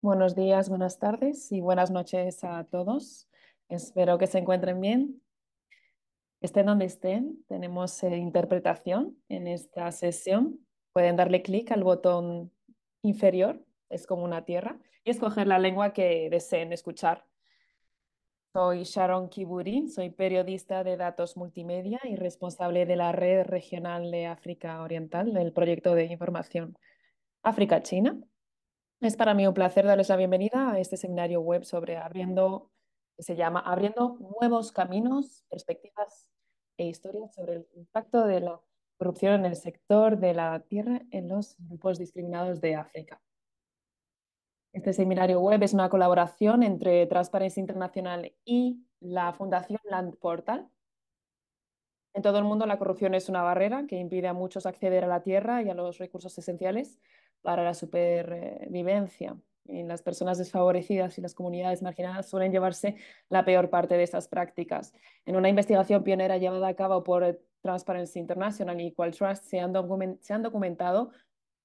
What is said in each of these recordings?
Buenos días, buenas tardes y buenas noches a todos. Espero que se encuentren bien. Estén donde estén, tenemos eh, interpretación en esta sesión. Pueden darle clic al botón inferior, es como una tierra, y escoger la lengua que deseen escuchar. Soy Sharon Kiburin, soy periodista de datos multimedia y responsable de la red regional de África Oriental del proyecto de información África-China es para mí un placer darles la bienvenida a este seminario web sobre abriendo, que se llama Abriendo nuevos caminos, perspectivas e historias sobre el impacto de la corrupción en el sector de la tierra en los grupos discriminados de África. Este seminario web es una colaboración entre Transparencia Internacional y la Fundación Land Portal. En todo el mundo la corrupción es una barrera que impide a muchos acceder a la tierra y a los recursos esenciales para la supervivencia. Y las personas desfavorecidas y las comunidades marginadas suelen llevarse la peor parte de estas prácticas. En una investigación pionera llevada a cabo por Transparency International y Equal Trust se han, documentado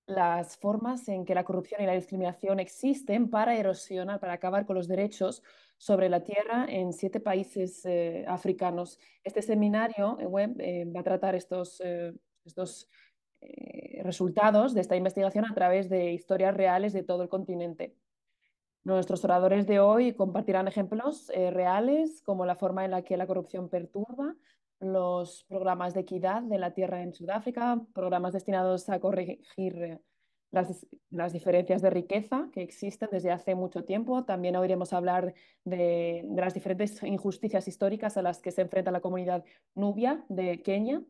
las formas en que la corrupción y la discriminación existen para erosionar, para acabar con los derechos sobre la tierra en siete países eh, africanos. Este seminario eh, web eh, va a tratar estos, estos eh, resultados de esta investigación a través de historias reales de todo el continente. Nuestros oradores de hoy compartirán ejemplos eh, reales como la forma en la que la corrupción perturba los programas de equidad de la tierra en Sudáfrica, programas destinados a corregir las, las diferencias de riqueza que existen desde hace mucho tiempo. También oiremos hablar de, de las diferentes injusticias históricas a las que se enfrenta la comunidad nubia de Kenia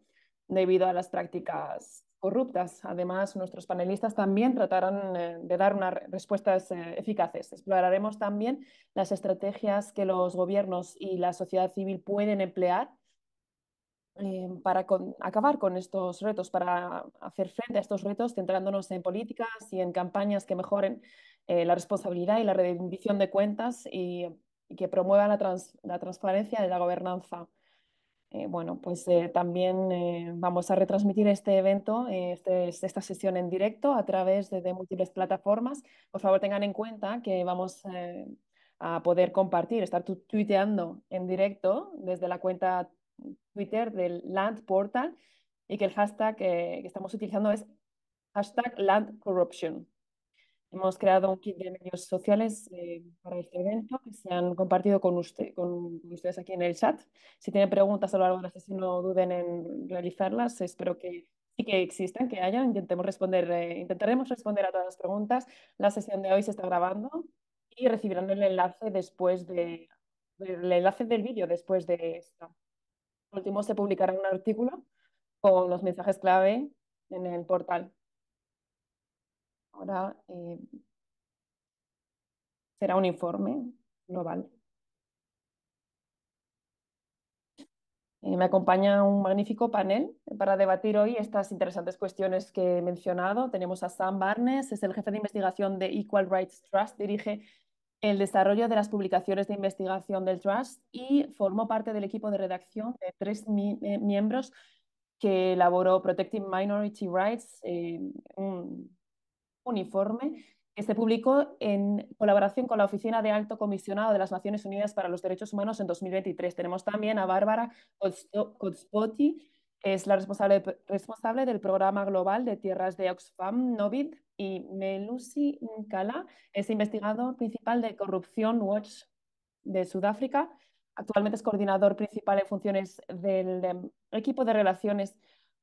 debido a las prácticas corruptas. Además, nuestros panelistas también tratarán eh, de dar unas respuestas eh, eficaces. Exploraremos también las estrategias que los gobiernos y la sociedad civil pueden emplear eh, para acabar con estos retos, para hacer frente a estos retos, centrándonos en políticas y en campañas que mejoren la responsabilidad y la rendición de cuentas y, que promuevan la transparencia de la gobernanza. Eh, bueno, pues eh, también eh, vamos a retransmitir este evento, este, esta sesión en directo a través de, múltiples plataformas. Por favor, tengan en cuenta que vamos a poder compartir, estar tuiteando en directo desde la cuenta Twitter del Land Portal y que el hashtag que estamos utilizando es hashtag Land Hemos creado un kit de medios sociales eh, para este evento que se han compartido con, usted, con, ustedes aquí en el chat. Si tienen preguntas a lo largo de la sesión, no duden en realizarlas. Espero que sí que existan, que hayan. Intentemos responder, eh, intentaremos responder a todas las preguntas. La sesión de hoy se está grabando y recibirán el enlace después de, el enlace del vídeo después de esta. Por último, se publicará un artículo con los mensajes clave en el portal. Ahora eh, será un informe global. Eh, me acompaña un magnífico panel para debatir hoy estas interesantes cuestiones que he mencionado. Tenemos a Sam Barnes, es el jefe de investigación de Equal Rights Trust, dirige el desarrollo de las publicaciones de investigación del Trust y formó parte del equipo de redacción de tres eh, miembros que elaboró Protecting Minority Rights, uniforme que se publicó en colaboración con la Oficina de Alto Comisionado de las Naciones Unidas para los Derechos Humanos en 2023. Tenemos también a Bárbara Kotspoti, es la responsable, responsable del programa global de tierras de Oxfam, Novid, y Melusi Nkala es investigador principal de Corrupción Watch de Sudáfrica. Actualmente es coordinador principal en funciones del em, equipo de relaciones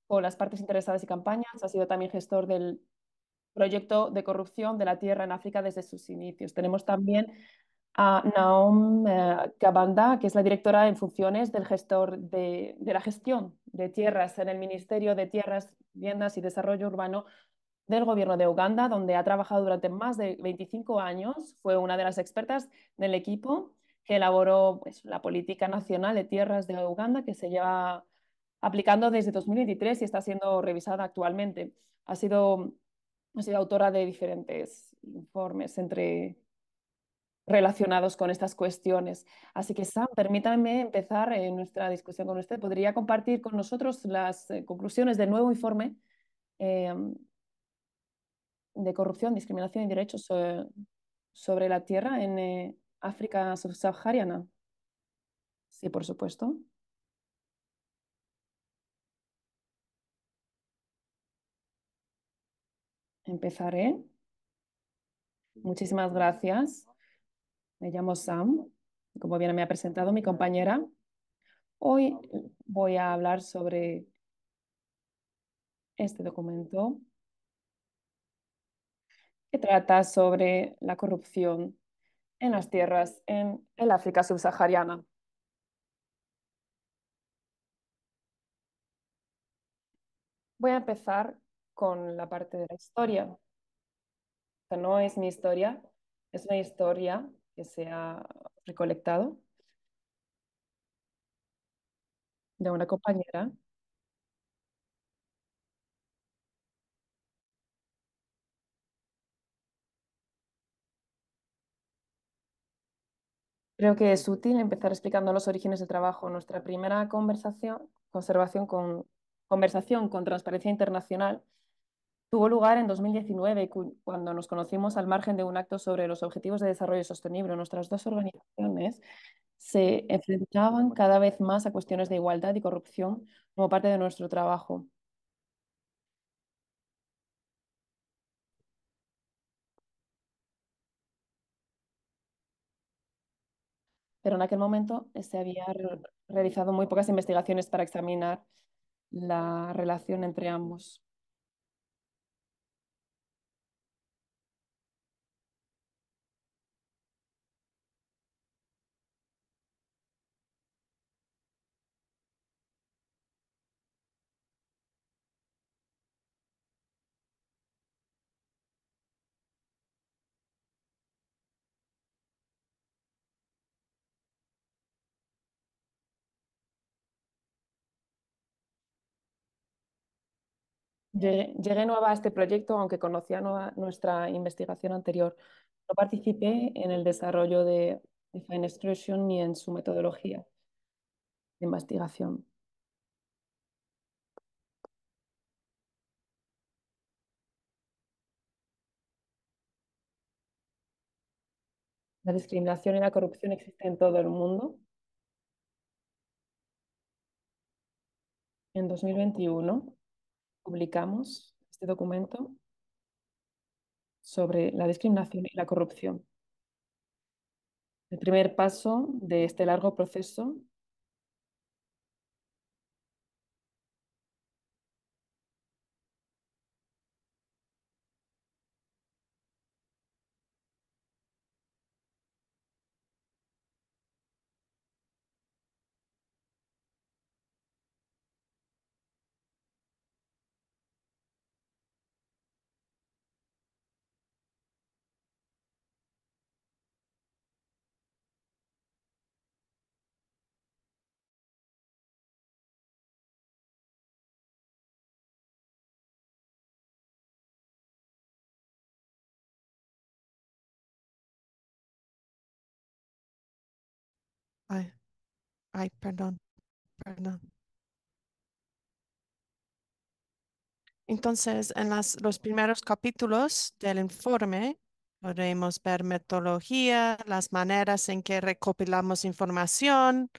con las partes interesadas y campañas. Ha sido también gestor del proyecto de corrupción de la tierra en África desde sus inicios. Tenemos también a Naom eh, Kabanda, que es la directora en funciones del gestor de, de, la gestión de tierras en el Ministerio de Tierras, Viviendas y Desarrollo Urbano del Gobierno de Uganda, donde ha trabajado durante más de 25 años. Fue una de las expertas del equipo que elaboró pues, la política nacional de tierras de Uganda, que se lleva aplicando desde 2023 y está siendo revisada actualmente. Ha sido ha sido autora de diferentes informes entre relacionados con estas cuestiones. Así que, Sam, permítanme empezar eh, nuestra discusión con usted. ¿Podría compartir con nosotros las eh, conclusiones del nuevo informe eh, de corrupción, discriminación y derechos sobre, sobre la tierra en África subsahariana? Sí, por supuesto. Empezaré. Muchísimas gracias. Me llamo Sam, como bien me ha presentado mi compañera. Hoy voy a hablar sobre este documento que trata sobre la corrupción en las tierras en el África subsahariana. Voy a empezar con la parte de la historia. no es mi historia, es una historia que se ha recolectado de una compañera. Creo que es útil empezar explicando los orígenes del trabajo. Nuestra primera conversación, conservación con, conversación con Transparencia Internacional tuvo lugar en 2019, cuando nos conocimos al margen de un acto sobre los Objetivos de Desarrollo Sostenible. Nuestras dos organizaciones se enfrentaban cada vez más a cuestiones de igualdad y corrupción como parte de nuestro trabajo. Pero en aquel momento se había realizado muy pocas investigaciones para examinar la relación entre ambos. Llegué, nueva a este proyecto, aunque conocía nuestra investigación anterior. No participé en el desarrollo de Define Extrusion ni en su metodología de investigación. La discriminación y la corrupción existen en todo el mundo. En 2021, publicamos este documento sobre la discriminación y la corrupción. El primer paso de este largo proceso Ay, perdón, perdón. Entonces, en los primeros capítulos del informe, podemos ver metodología, las maneras en que recopilamos información,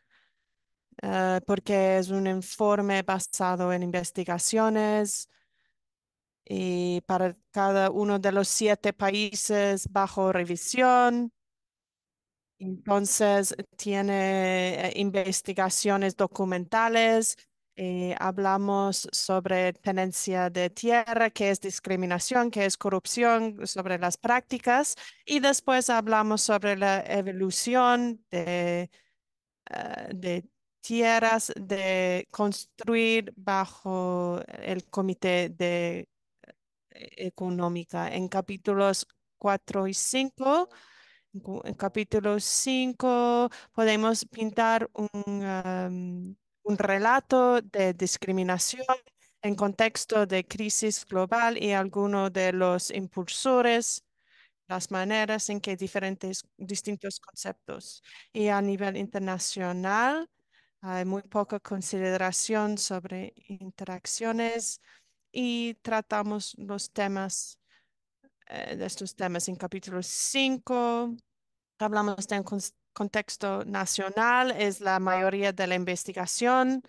eh, porque es un informe basado en investigaciones y para cada uno de los siete países bajo revisión. Entonces, tiene eh, investigaciones documentales, eh, hablamos sobre tenencia de tierra, qué es discriminación, qué es corrupción, sobre las prácticas y después hablamos sobre la evolución de, eh, tierras, de construir bajo el Comité de Económica. En capítulos 4 y 5 en capítulo 5 podemos pintar un, un relato de discriminación en contexto de crisis global y algunos de los impulsores, las maneras en que diferentes, distintos conceptos. Y a nivel internacional, hay muy poca consideración sobre interacciones y tratamos los temas eh, de estos temas en capítulo 5. Hablamos en contexto nacional, es la mayoría de la investigación,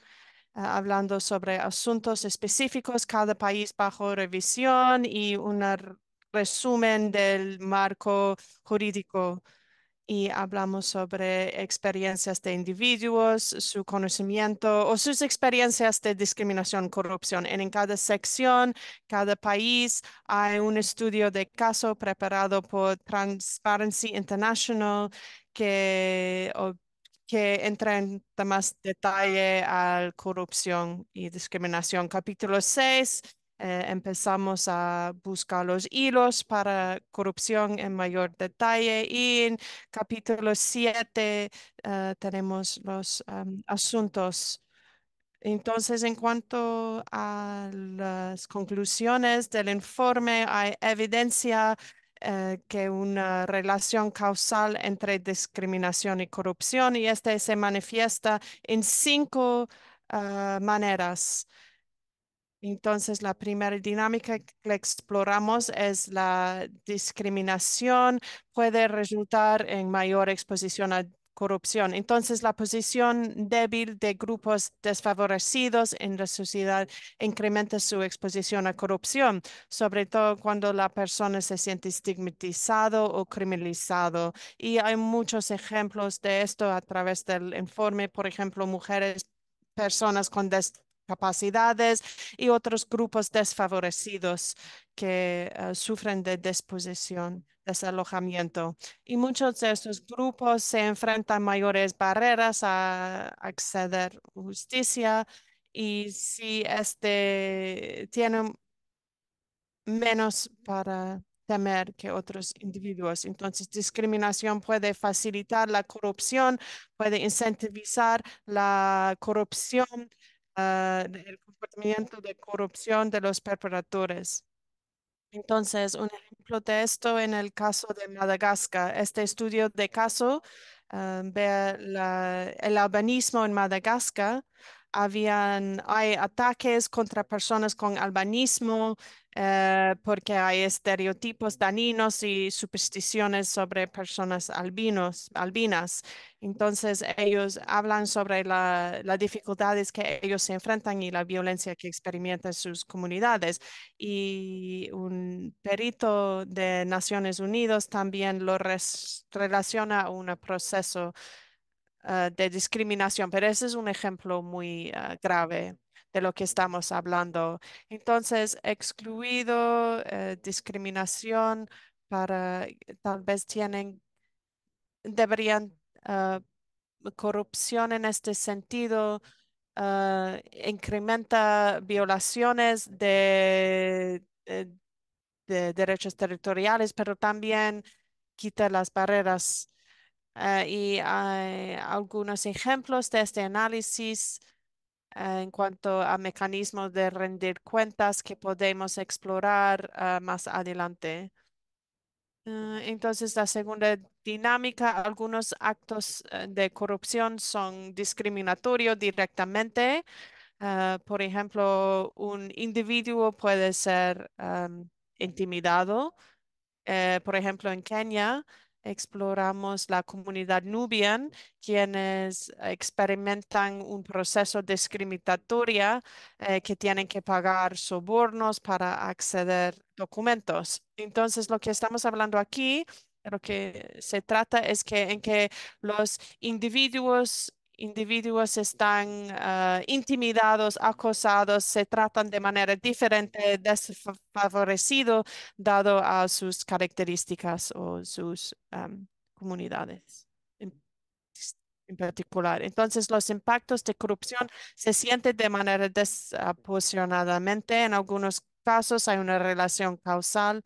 ah, hablando sobre asuntos específicos, cada país bajo revisión y un resumen del marco jurídico y hablamos sobre experiencias de individuos, su conocimiento o sus experiencias de discriminación, corrupción. En, cada sección, cada país, hay un estudio de caso preparado por Transparency International que, que entra en más detalle a corrupción y discriminación. Capítulo 6 eh, empezamos a buscar los hilos para corrupción en mayor detalle y en capítulo 7 eh, tenemos los em, asuntos. Entonces, en cuanto a las conclusiones del informe, hay evidencia eh, que una relación causal entre discriminación y corrupción y este se manifiesta en cinco maneras. Entonces, la primera dinámica que exploramos es la discriminación puede resultar en mayor exposición a corrupción. Entonces, la posición débil de grupos desfavorecidos en la sociedad incrementa su exposición a corrupción, sobre todo cuando la persona se siente estigmatizado o criminalizado. Y hay muchos ejemplos de esto a través del informe, por ejemplo, mujeres personas con des capacidades y otros grupos desfavorecidos que eh, sufren de desposición, desalojamiento. Y muchos de estos grupos se enfrentan mayores barreras a acceder a justicia y si este tienen menos para temer que otros individuos. Entonces, discriminación puede facilitar la corrupción, puede incentivizar la corrupción Ah, el comportamiento de corrupción de los perpetradores Entonces, un ejemplo de esto en el caso de Madagascar. Este estudio de caso ah, ve el albanismo en Madagascar habían, hay ataques contra personas con albanismo eh, porque hay estereotipos daninos y supersticiones sobre personas albinos, albinas. Entonces ellos hablan sobre las dificultades que ellos se enfrentan y la violencia que experimentan sus comunidades. Y un perito de Naciones Unidas también lo relaciona a un proceso Ah, de discriminación, pero ese es un ejemplo muy ah, grave de lo que estamos hablando. Entonces, excluido, eh, discriminación para, tal vez tienen, deberían ah, corrupción en este sentido, incrementa violaciones eh, de, derechos territoriales, pero también quita las barreras eh, y hay algunos ejemplos de este análisis eh, en cuanto a mecanismos de rendir cuentas que podemos explorar eh, más adelante. entonces, la segunda dinámica, algunos actos de corrupción son discriminatorios directamente. por ejemplo, un individuo puede ser em, intimidado. por ejemplo, en Kenia, exploramos la comunidad nubian, quienes experimentan un proceso discriminatorio eh, que tienen que pagar sobornos para acceder a documentos. Entonces, lo que estamos hablando aquí, lo que se trata es que en que los individuos individuos están ah, intimidados, acosados, se tratan de manera diferente, desfavorecido, dado a sus características o sus comunidades en particular. Entonces, los impactos de corrupción se sienten de manera desapasionadamente. En algunos casos hay una relación causal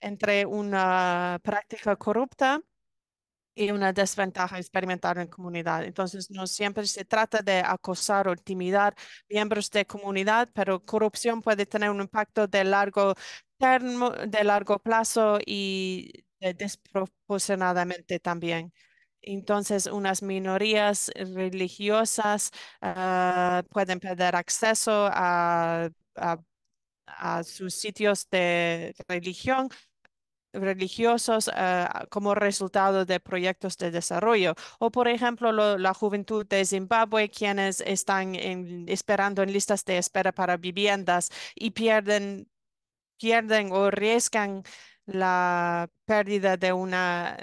entre una práctica corrupta y una desventaja experimentar en comunidad. Entonces, no siempre se trata de acosar o intimidar miembros de comunidad, pero corrupción puede tener un impacto de largo de largo plazo y desproporcionadamente también. Entonces, unas minorías religiosas ah, pueden perder acceso a sus sitios de religión religiosos ah, como resultado de proyectos de desarrollo. O, por ejemplo, la juventud de Zimbabue, quienes están esperando en listas de espera para viviendas y pierden, pierden o arriesgan la pérdida de un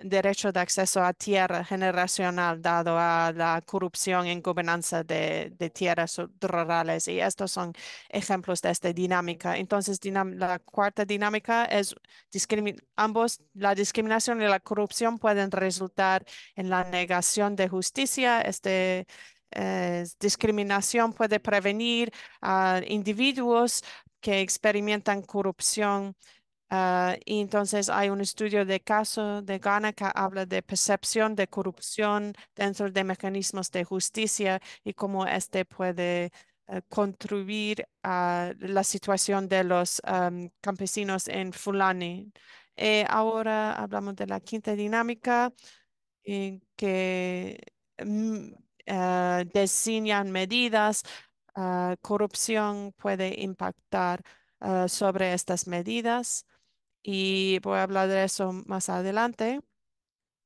derecho de acceso a tierra generacional dado a la corrupción en gobernanza de, tierras rurales. Y estos son ejemplos de esta dinámica. Entonces, la cuarta dinámica es ambos, la discriminación y la corrupción pueden resultar en la negación de justicia. Este, eh, discriminación puede prevenir a individuos que experimentan corrupción Ah, y entonces hay un estudio de caso de Ghana que habla de percepción de corrupción dentro de mecanismos de justicia y cómo este puede eh, contribuir a la situación de los campesinos en Fulani. Eh, ahora hablamos de la quinta dinámica eh, que uh, medidas. Ah, corrupción puede impactar sobre estas medidas y voy a hablar de eso más adelante.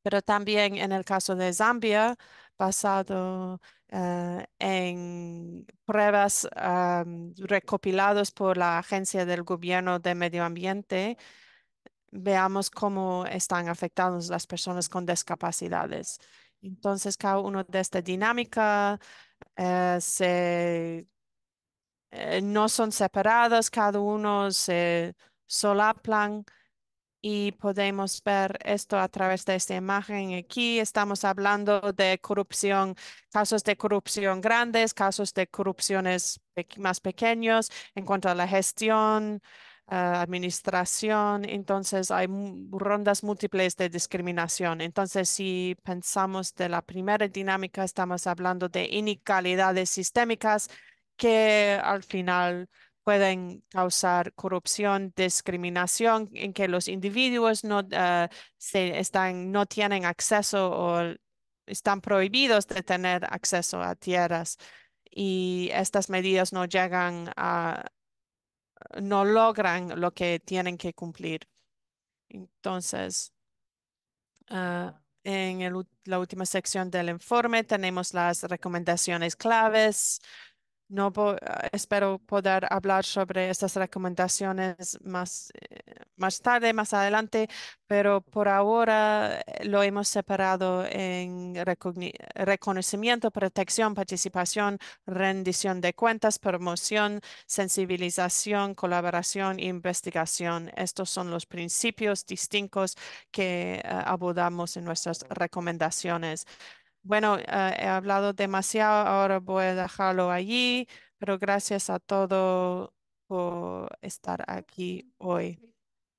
Pero también en el caso de Zambia, basado eh, en pruebas recopiladas por la Agencia del Gobierno de Medio Ambiente, veamos cómo están afectadas las personas con discapacidades. Entonces, cada uno de esta dinámica eh, se, eh, no son separadas, cada uno se plan y podemos ver esto a través de esta imagen. Aquí estamos hablando de corrupción, casos de corrupción grandes, casos de corrupciones más pequeños en cuanto a la gestión, ah, administración. Entonces hay rondas múltiples de discriminación. Entonces si pensamos de la primera dinámica, estamos hablando de inicalidades sistémicas que al final pueden causar corrupción, discriminación, en que los individuos no, ah, se están, no tienen acceso o están prohibidos de tener acceso a tierras y estas medidas no llegan a, no logran lo que tienen que cumplir. Entonces, ah, en el, la última sección del informe tenemos las recomendaciones claves no eh, espero poder hablar sobre estas recomendaciones más, eh, más tarde, más adelante, pero por ahora eh, lo hemos separado en reconocimiento, protección, participación, rendición de cuentas, promoción, sensibilización, colaboración, investigación. Estos son los principios distintos que abordamos en nuestras recomendaciones. Bueno, eh, he hablado demasiado, ahora voy a dejarlo allí, pero gracias a todos por estar aquí hoy.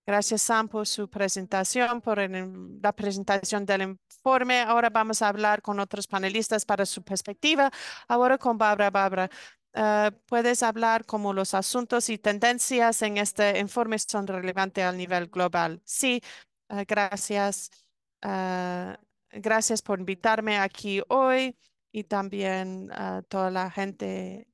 Gracias, Sam, por su presentación, por em, la presentación del informe. Ahora vamos a hablar con otros panelistas para su perspectiva. Ahora con Barbara. Barbara, eh, puedes hablar cómo los asuntos y tendencias en este informe son relevantes al nivel global. Sí, eh, gracias. Gracias por invitarme aquí hoy y también a toda la gente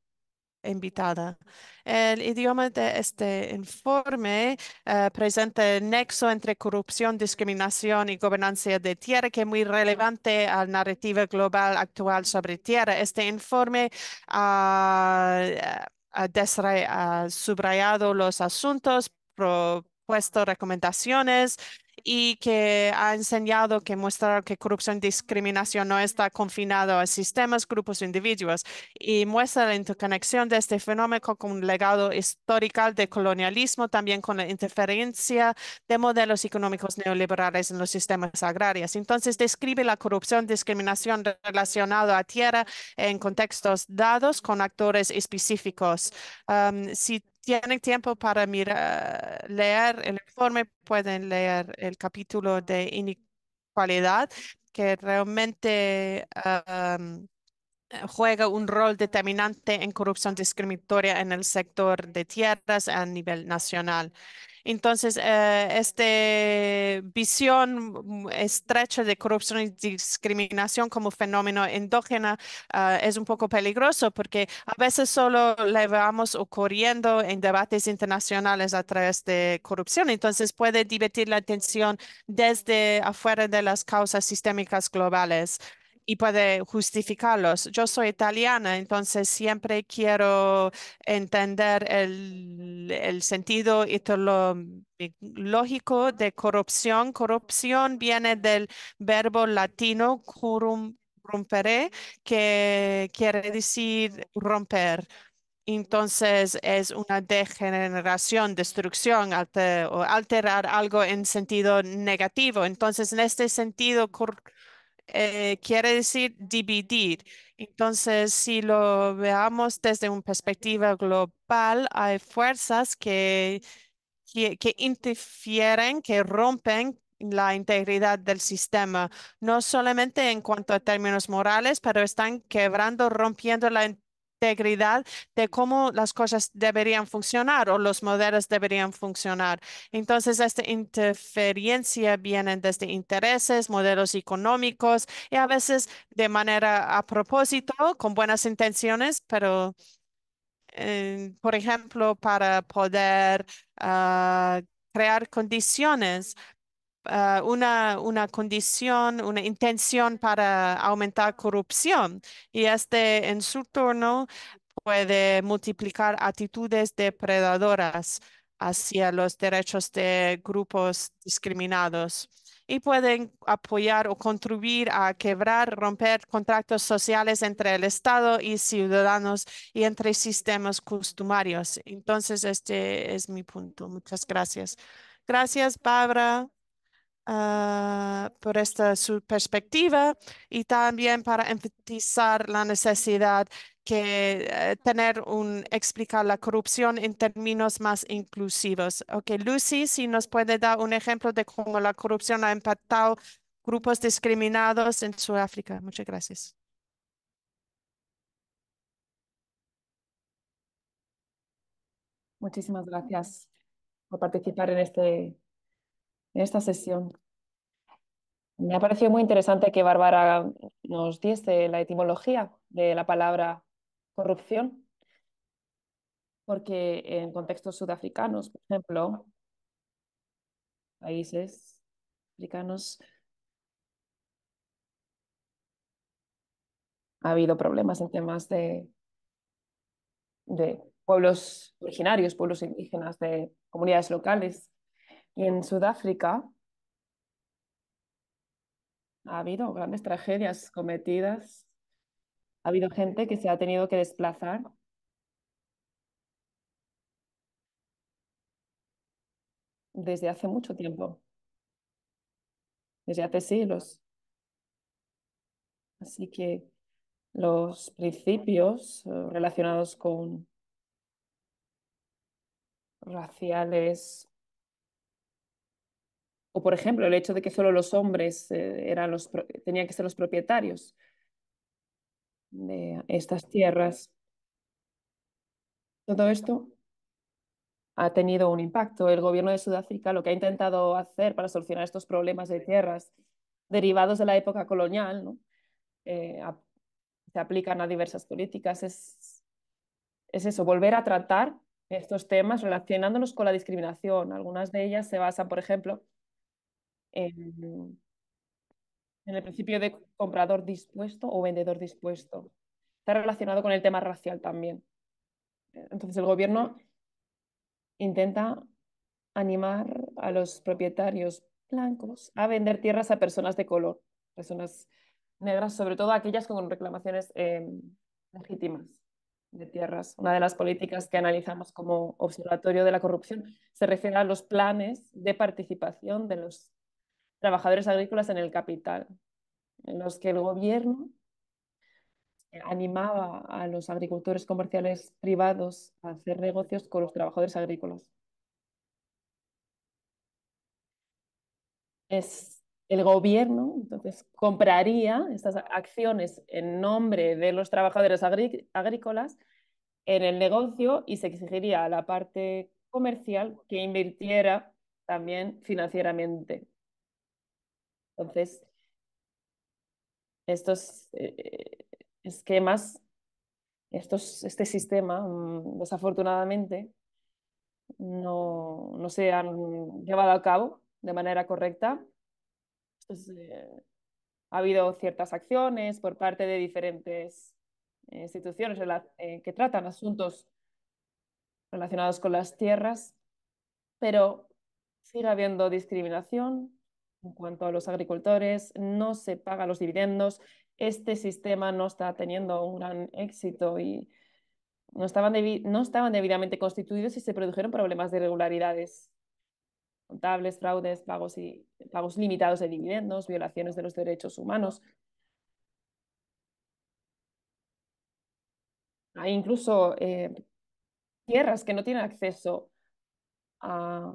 invitada. El idioma de este informe eh, presenta el nexo entre corrupción, discriminación y gobernanza de tierra, que es muy relevante a la narrativa global actual sobre tierra. Este informe ha subrayado los asuntos, propuesto recomendaciones y que ha enseñado que muestra que corrupción y discriminación no está confinado a sistemas, grupos o individuos y muestra la interconexión de este fenómeno con un legado histórico de colonialismo, también con la interferencia de modelos económicos neoliberales en los sistemas agrarios. Entonces, describe la corrupción, discriminación relacionada a tierra en contextos dados con actores específicos. Um, tienen tiempo para mirar, leer el informe, pueden leer el capítulo de inequalidad, que realmente juega un rol determinante en corrupción discriminatoria en el sector de tierras a nivel nacional. Entonces, eh, esta visión estrecha de corrupción y discriminación como fenómeno endógeno ah, es un poco peligroso porque a veces solo la vamos ocurriendo en debates internacionales a través de corrupción. Entonces, puede divertir la atención desde afuera de las causas sistémicas globales y puede justificarlos. Yo soy italiana, entonces siempre quiero entender el, el sentido lógico de corrupción. Corrupción viene del verbo latino que quiere decir romper. Entonces es una degeneración, destrucción, o alterar algo en sentido negativo. Entonces, en este sentido, eh, quiere decir dividir. Entonces, si lo veamos desde una perspectiva global, hay fuerzas que, que, que interfieren, que rompen la integridad del sistema, no solamente en cuanto a términos morales, pero están quebrando, rompiendo la integridad de cómo las cosas deberían funcionar o los modelos deberían funcionar. Entonces, esta interferencia viene desde intereses, modelos económicos y a veces de manera a propósito, con buenas intenciones, pero, eh, por ejemplo, para poder ah, crear condiciones Ah, una, una condición, una intención para aumentar corrupción. Y este, en su turno, puede multiplicar actitudes depredadoras hacia los derechos de grupos discriminados y pueden apoyar o contribuir a quebrar, romper contratos sociales entre el Estado y ciudadanos y entre sistemas costumarios. Entonces, este es mi punto. Muchas gracias. Gracias, Barbara. Ah, por esta su perspectiva y también para enfatizar la necesidad que eh, tener un explicar la corrupción en términos más inclusivos. Ok, Lucy, si nos puede dar un ejemplo de cómo la corrupción ha impactado grupos discriminados en Sudáfrica. Muchas gracias. Muchísimas gracias por participar en este en esta sesión. Me ha parecido muy interesante que Bárbara nos diese la etimología de la palabra corrupción, porque en contextos sudafricanos, por ejemplo, países africanos, ha habido problemas en temas de, de pueblos originarios, pueblos indígenas, de comunidades locales y en Sudáfrica ha habido grandes tragedias cometidas. Ha habido gente que se ha tenido que desplazar. desde hace mucho tiempo, desde hace siglos. Así que los principios eh, relacionados con raciales o, por ejemplo, el hecho de que solo los hombres eh, eran los, tenían que ser los propietarios de estas tierras. Todo esto ha tenido un impacto. El gobierno de Sudáfrica lo que ha intentado hacer para solucionar estos problemas de tierras derivados de la época colonial, eh, se aplican a diversas políticas, es, es eso, volver a tratar estos temas relacionándonos con la discriminación. Algunas de ellas se basan, por ejemplo, en, el principio de comprador dispuesto o vendedor dispuesto. Está relacionado con el tema racial también. Entonces el gobierno intenta animar a los propietarios blancos a vender tierras a personas de color, personas negras, sobre todo aquellas con reclamaciones em, legítimas de tierras. Una de las políticas que analizamos como observatorio de la corrupción se refiere a los planes de participación de los trabajadores agrícolas en el capital, en los que el gobierno animaba a los agricultores comerciales privados a hacer negocios con los trabajadores agrícolas. Es el gobierno, entonces, compraría estas acciones en nombre de los trabajadores agrícolas en el negocio y se exigiría a la parte comercial que invirtiera también financieramente entonces, estos eh, esquemas, este sistema, mm, desafortunadamente, no, se han llevado a cabo de manera correcta. Eh, ha habido ciertas acciones por parte de diferentes eh, instituciones que tratan asuntos relacionados con las tierras, pero sigue habiendo discriminación, en cuanto a los agricultores, no se paga los dividendos, este sistema no está teniendo un gran éxito y no estaban, no estaban debidamente constituidos y se produjeron problemas de irregularidades contables, fraudes, pagos, y, pagos limitados de dividendos, violaciones de los derechos humanos. Hay incluso eh, tierras que no tienen acceso a,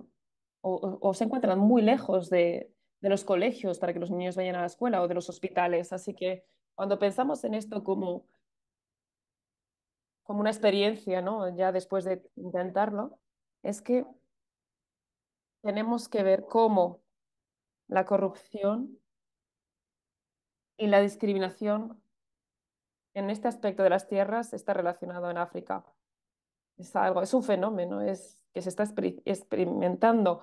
o, se encuentran muy lejos de, de los colegios para que los niños vayan a la escuela o de los hospitales. Así que cuando pensamos en esto como, como una experiencia, ¿no? ya después de intentarlo, es que tenemos que ver cómo la corrupción y la discriminación en este aspecto de las tierras está relacionado en África. Es, algo, es un fenómeno es, que se está experimentando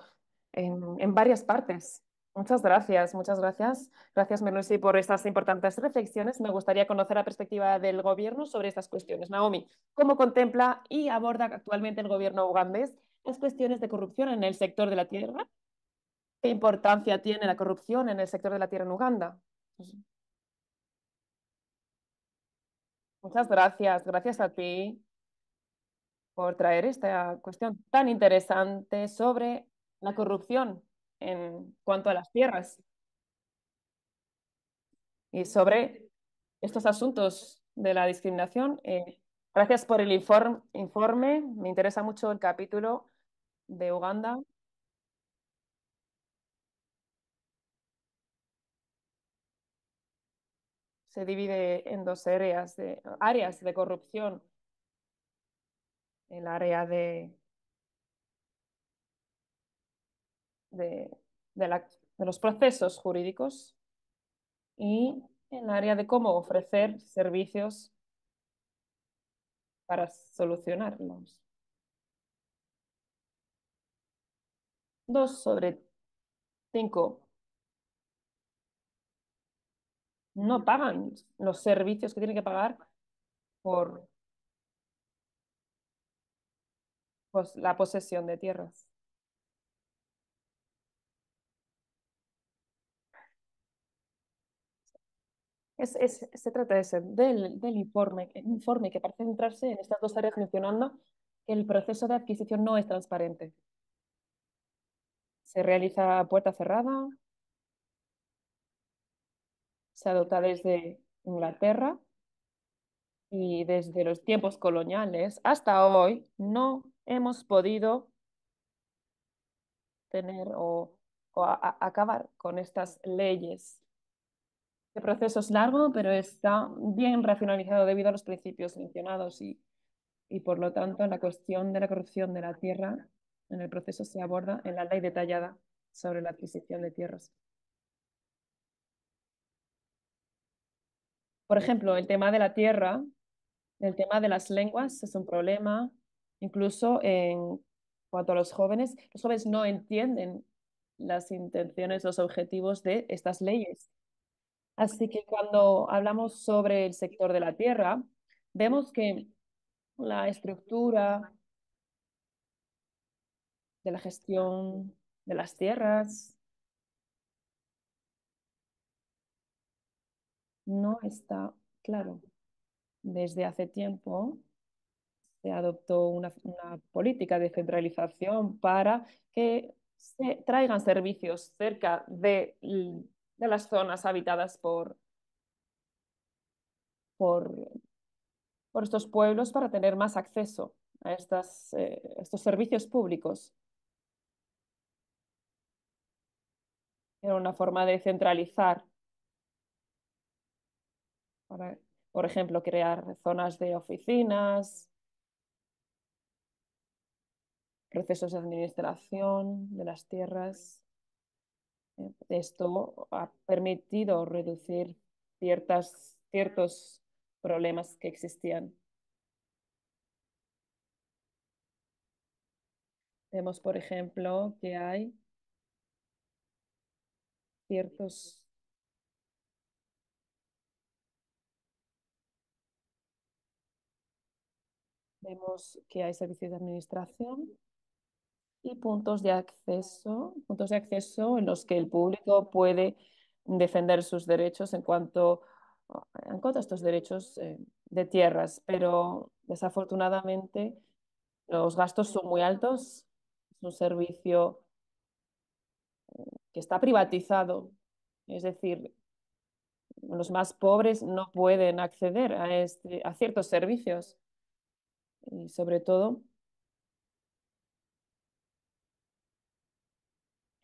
en, en varias partes Muchas gracias, muchas gracias. Gracias, Merlusi, por estas importantes reflexiones. Me gustaría conocer la perspectiva del Gobierno sobre estas cuestiones. Naomi, ¿cómo contempla y aborda actualmente el Gobierno ugandés las cuestiones de corrupción en el sector de la tierra? ¿Qué importancia tiene la corrupción en el sector de la tierra en Uganda? Muchas gracias, gracias a ti por traer esta cuestión tan interesante sobre la corrupción en cuanto a las tierras y sobre estos asuntos de la discriminación. Eh, gracias por el informe. Me interesa mucho el capítulo de Uganda. Se divide en dos áreas de, áreas de corrupción. El área de de, los procesos jurídicos y en el área de cómo ofrecer servicios para solucionarlos. Dos sobre cinco no pagan los servicios que tienen que pagar por pues, la posesión de tierras. se trata de del, informe, informe que parece centrarse en estas dos áreas mencionando que el proceso de adquisición no es transparente. Se realiza a puerta cerrada, se adopta desde Inglaterra y desde los tiempos coloniales hasta hoy no hemos podido tener o, acabar con estas leyes este proceso es largo, pero está bien racionalizado debido a los principios mencionados y, y, por lo tanto, la cuestión de la corrupción de la tierra en el proceso se aborda en la ley detallada sobre la adquisición de tierras. Por ejemplo, el tema de la tierra, el tema de las lenguas es un problema, incluso en cuanto a los jóvenes. Los jóvenes no entienden las intenciones, los objetivos de estas leyes Así que cuando hablamos sobre el sector de la tierra, vemos que la estructura de la gestión de las tierras no está claro. Desde hace tiempo se adoptó una, política de centralización para que se traigan servicios cerca de de las zonas habitadas por, por, estos pueblos para tener más acceso a eh, estos servicios públicos. Era una forma de centralizar, para, por ejemplo, crear zonas de oficinas, procesos de administración de las tierras. Esto ha permitido reducir ciertos problemas que existían. Vemos, por ejemplo, que hay ciertos Vemos que hay servicios de administración y puntos de acceso, puntos de acceso en los que el público puede defender sus derechos en cuanto, en cuanto a estos derechos eh, de tierras. Pero desafortunadamente los gastos son muy altos, es un servicio eh, que está privatizado, es decir, los más pobres no pueden acceder a, este, a ciertos servicios y sobre todo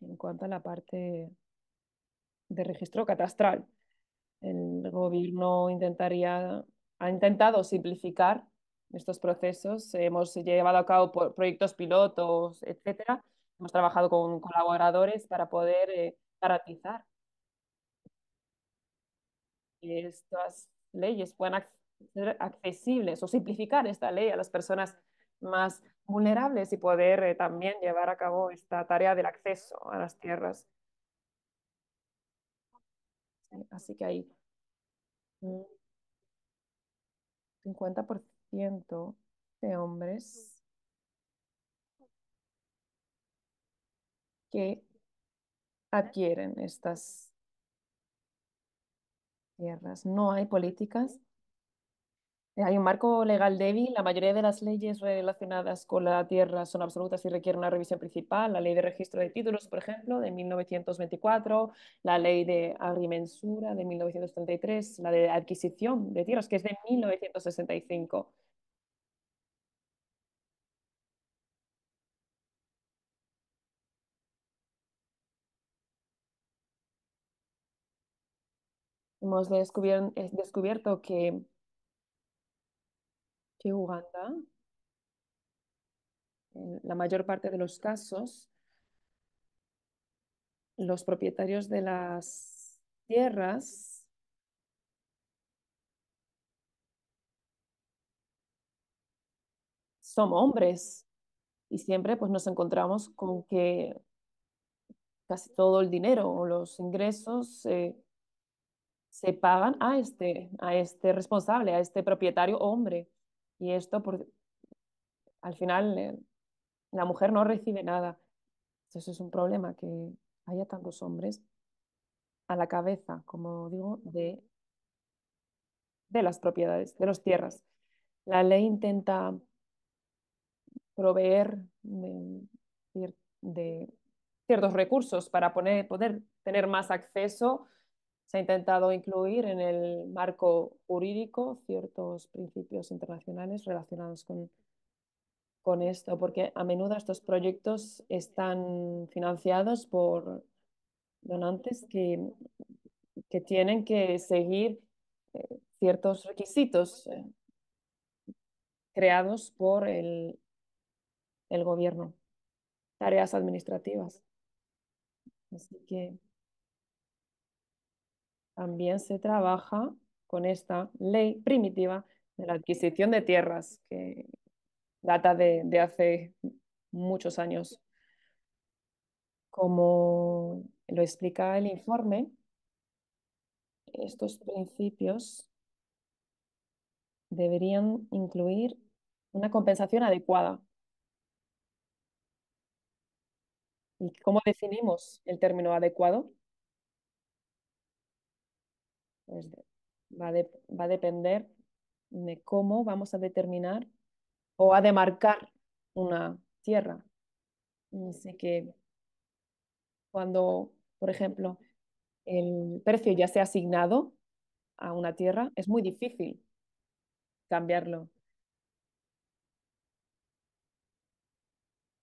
en cuanto a la parte de registro catastral. El gobierno intentaría, ha intentado simplificar estos procesos. Hemos llevado a cabo proyectos pilotos, etcétera. Hemos trabajado con colaboradores para poder eh, garantizar que estas leyes puedan ser accesibles o simplificar esta ley a las personas más vulnerables y poder eh, también llevar a cabo esta tarea del acceso a las tierras. Así que hay un 50% de hombres que adquieren estas tierras. No hay políticas hay un marco legal débil. La mayoría de las leyes relacionadas con la tierra son absolutas y requieren una revisión principal. La ley de registro de títulos, por ejemplo, de 1924, la ley de agrimensura de 1933, la de adquisición de tierras, que es de 1965. Hemos eh, descubierto que que Uganda. En la mayor parte de los casos, los propietarios de las tierras son hombres y siempre pues nos encontramos con que casi todo el dinero o los ingresos eh, se pagan a este, a este responsable, a este propietario hombre. Y esto, por, al final, eh, la mujer no recibe nada. Eso es un problema, que haya tantos hombres a la cabeza, como digo, de, de las propiedades, de las tierras. La ley intenta proveer de, ciertos recursos para poder tener más acceso se ha intentado incluir en el marco jurídico ciertos principios internacionales relacionados con, con esto, porque a menudo estos proyectos están financiados por donantes que, que tienen que seguir eh, ciertos requisitos eh, creados por el, el gobierno, tareas administrativas. Así que también se trabaja con esta ley primitiva de la adquisición de tierras, que data de, hace muchos años. Como lo explica el informe, estos principios deberían incluir una compensación adecuada. ¿Y cómo definimos el término adecuado? Pues va, a depender de cómo vamos a determinar o a demarcar una tierra. sé que cuando, por ejemplo, el precio ya se ha asignado a una tierra, es muy difícil cambiarlo.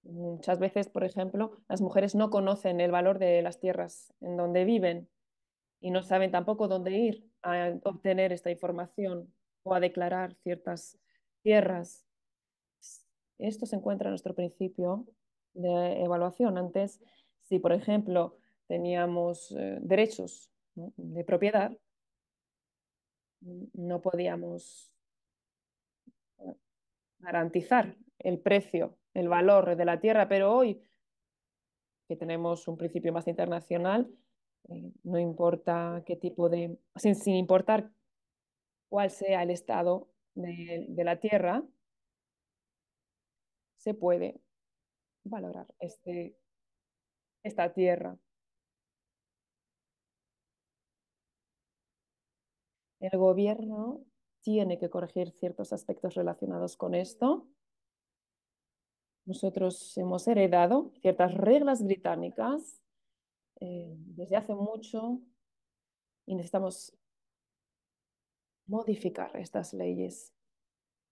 Muchas veces, por ejemplo, las mujeres no conocen el valor de las tierras en donde viven y no saben tampoco dónde ir a obtener esta información o a declarar ciertas tierras. Esto se encuentra en nuestro principio de evaluación. Antes, si por ejemplo teníamos eh, derechos de propiedad, no podíamos garantizar el precio, el valor de la tierra, pero hoy que tenemos un principio más internacional, eh, no importa qué tipo de, sin, sin importar cuál sea el estado de, de, la tierra, se puede valorar este, esta tierra. El gobierno tiene que corregir ciertos aspectos relacionados con esto. Nosotros hemos heredado ciertas reglas británicas eh, desde hace mucho y necesitamos modificar estas leyes.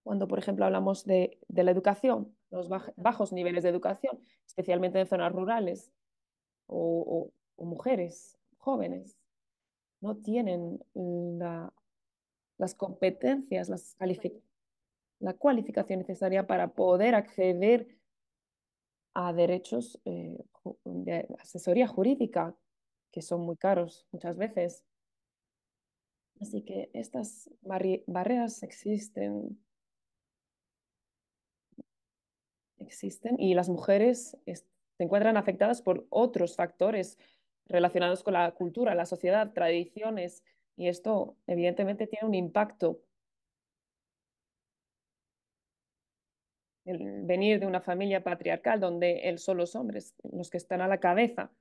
Cuando, por ejemplo, hablamos de, la educación, los bajos niveles de educación, especialmente en zonas rurales o, mujeres jóvenes, no tienen las competencias, las la cualificación necesaria para poder acceder a derechos eh, de asesoría jurídica, que son muy caros muchas veces. Así que estas barreras existen. Existen y las mujeres se encuentran afectadas por otros factores relacionados con la cultura, la sociedad, tradiciones, y esto evidentemente tiene un impacto el venir de una familia patriarcal donde él son los hombres los que están a la cabeza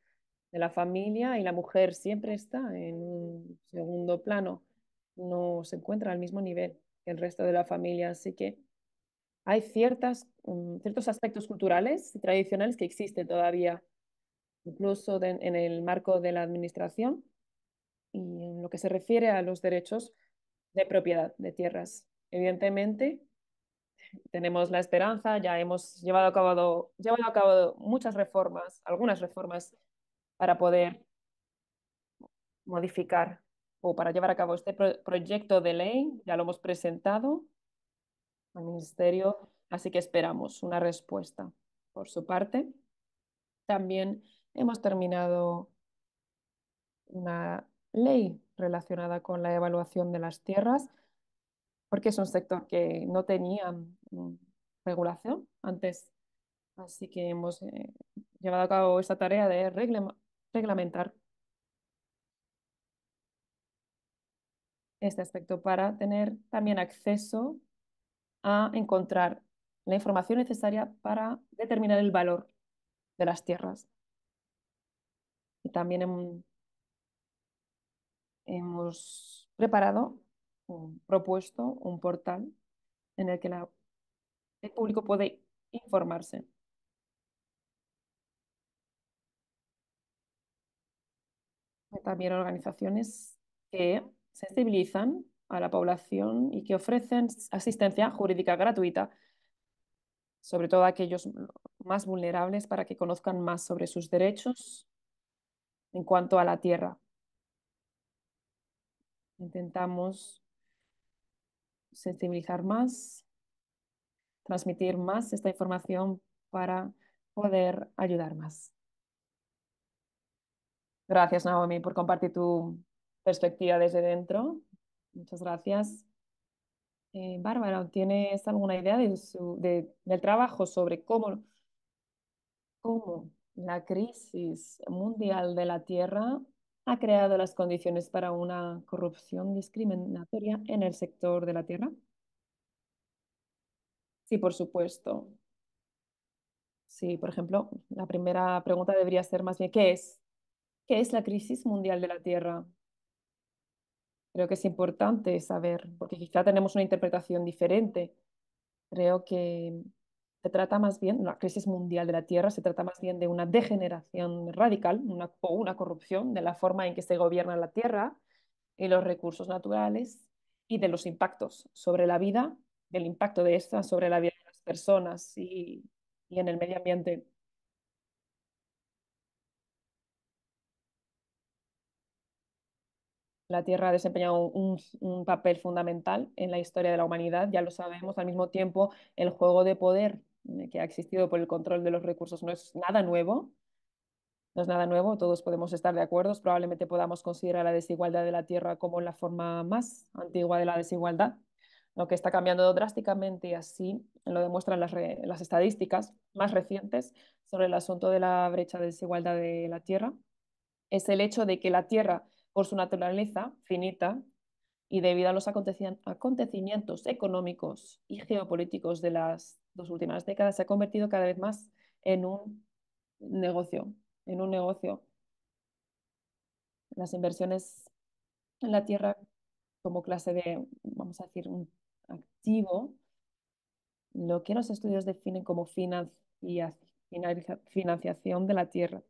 de la familia y la mujer siempre está en un segundo plano, no se encuentra al mismo nivel que el resto de la familia. Así que hay mm, ciertos aspectos culturales y tradicionales que existen todavía, incluso en el marco de la administración y en lo que se refiere a los derechos de propiedad de tierras. Evidentemente, tenemos la esperanza, ya hemos llevado a cabo, llevado a muchas reformas, algunas reformas para poder modificar o para llevar a cabo este proyecto de ley, ya lo hemos presentado al Ministerio, así que esperamos una respuesta por su parte. También hemos terminado una ley relacionada con la evaluación de las tierras porque es un sector que no tenía mm, regulación antes. Así que hemos eh, llevado a cabo esta tarea de reglamentar este aspecto para tener también acceso a encontrar la información necesaria para determinar el valor de las tierras. Y también hemos preparado un, propuesto un portal en el que el público puede informarse. También organizaciones que sensibilizan a la población y que ofrecen asistencia jurídica gratuita, sobre todo a aquellos más vulnerables para que conozcan más sobre sus derechos en cuanto a la tierra. Intentamos sensibilizar más, transmitir más esta información para poder ayudar más. Gracias, Naomi, por compartir tu perspectiva desde dentro. Muchas gracias. Eh, Bárbara, ¿tienes alguna idea del trabajo sobre cómo, cómo la crisis mundial de la Tierra ha creado las condiciones para una corrupción discriminatoria en el sector de la tierra? Sí, por supuesto. Sí, por ejemplo, la primera pregunta debería ser más bien, ¿qué es? ¿Qué es la crisis mundial de la tierra? Creo que es importante saber, porque quizá tenemos una interpretación diferente. Creo que se trata más bien, una crisis mundial de la Tierra se trata más bien de una degeneración radical una, o una corrupción de la forma en que se gobierna la Tierra y los recursos naturales y de los impactos sobre la vida, del impacto de esta sobre la vida de las personas y, en el medio ambiente. La Tierra ha desempeñado un, un, papel fundamental en la historia de la humanidad, ya lo sabemos, al mismo tiempo el juego de poder eh, que ha existido por el control de los recursos no es nada nuevo. No es nada nuevo, todos podemos estar de acuerdo, probablemente podamos considerar la desigualdad de la Tierra como la forma más antigua de la desigualdad, lo que está cambiando drásticamente y así lo demuestran las, las estadísticas más recientes sobre el asunto de la brecha de desigualdad de la Tierra, es el hecho de que la Tierra, por su naturaleza finita, y debido a los acontecimientos económicos y geopolíticos de las dos últimas décadas se ha convertido cada vez más en un negocio, en un negocio. Las inversiones en la tierra como clase de, vamos a decir, un activo, lo que los estudios definen como financiación de la tierra.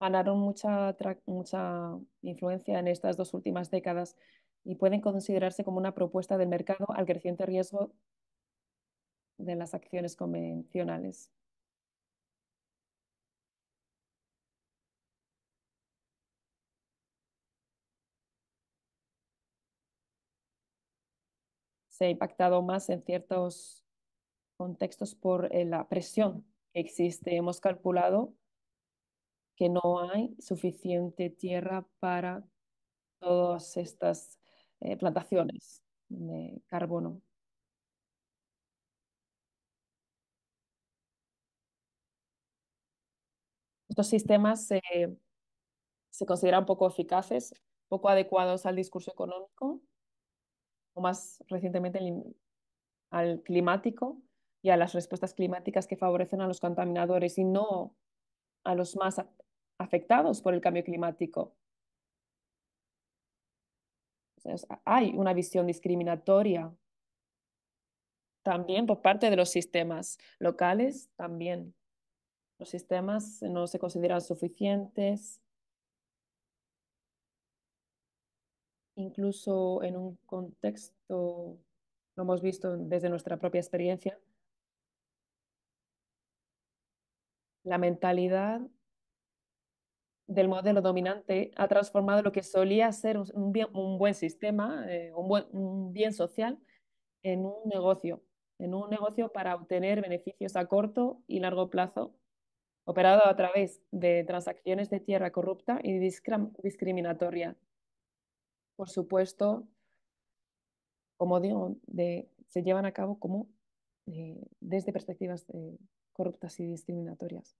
Ganaron mucha, mucha influencia en estas dos últimas décadas y pueden considerarse como una propuesta del mercado al creciente riesgo de las acciones convencionales. se ha impactado más en ciertos contextos por eh, la presión que existe. Hemos calculado que no hay suficiente tierra para todas estas eh, plantaciones de carbono. Estos sistemas se consideran poco eficaces, poco adecuados al discurso económico, o más recientemente al climático y a las respuestas climáticas que favorecen a los contaminadores y no a los más afectados por el cambio climático. hay una visión discriminatoria también por parte de los sistemas locales, también. Los sistemas no se consideran suficientes. Incluso en un contexto, lo hemos visto desde nuestra propia experiencia, la mentalidad del modelo dominante ha transformado lo que solía ser un, buen sistema, eh, un, un bien social, en un negocio, en un negocio para obtener beneficios a corto y largo plazo operado a través de transacciones de tierra corrupta y discriminatoria. Por supuesto, como digo, se llevan a cabo como eh, desde perspectivas eh, corruptas y discriminatorias.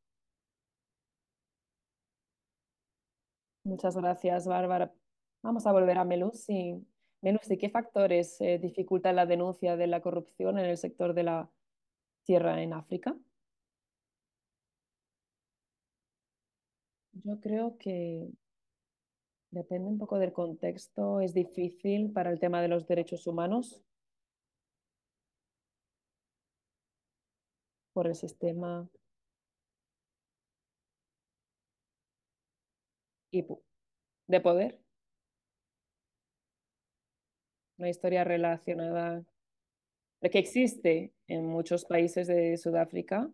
Muchas gracias, Bárbara. Vamos a volver a Melusi. Melusi, ¿qué factores eh, dificultan la denuncia de la corrupción en el sector de la tierra en África? Yo creo que depende un poco del contexto. Es difícil para el tema de los derechos humanos por el sistema de poder. Una historia relacionada que existe en muchos países de Sudáfrica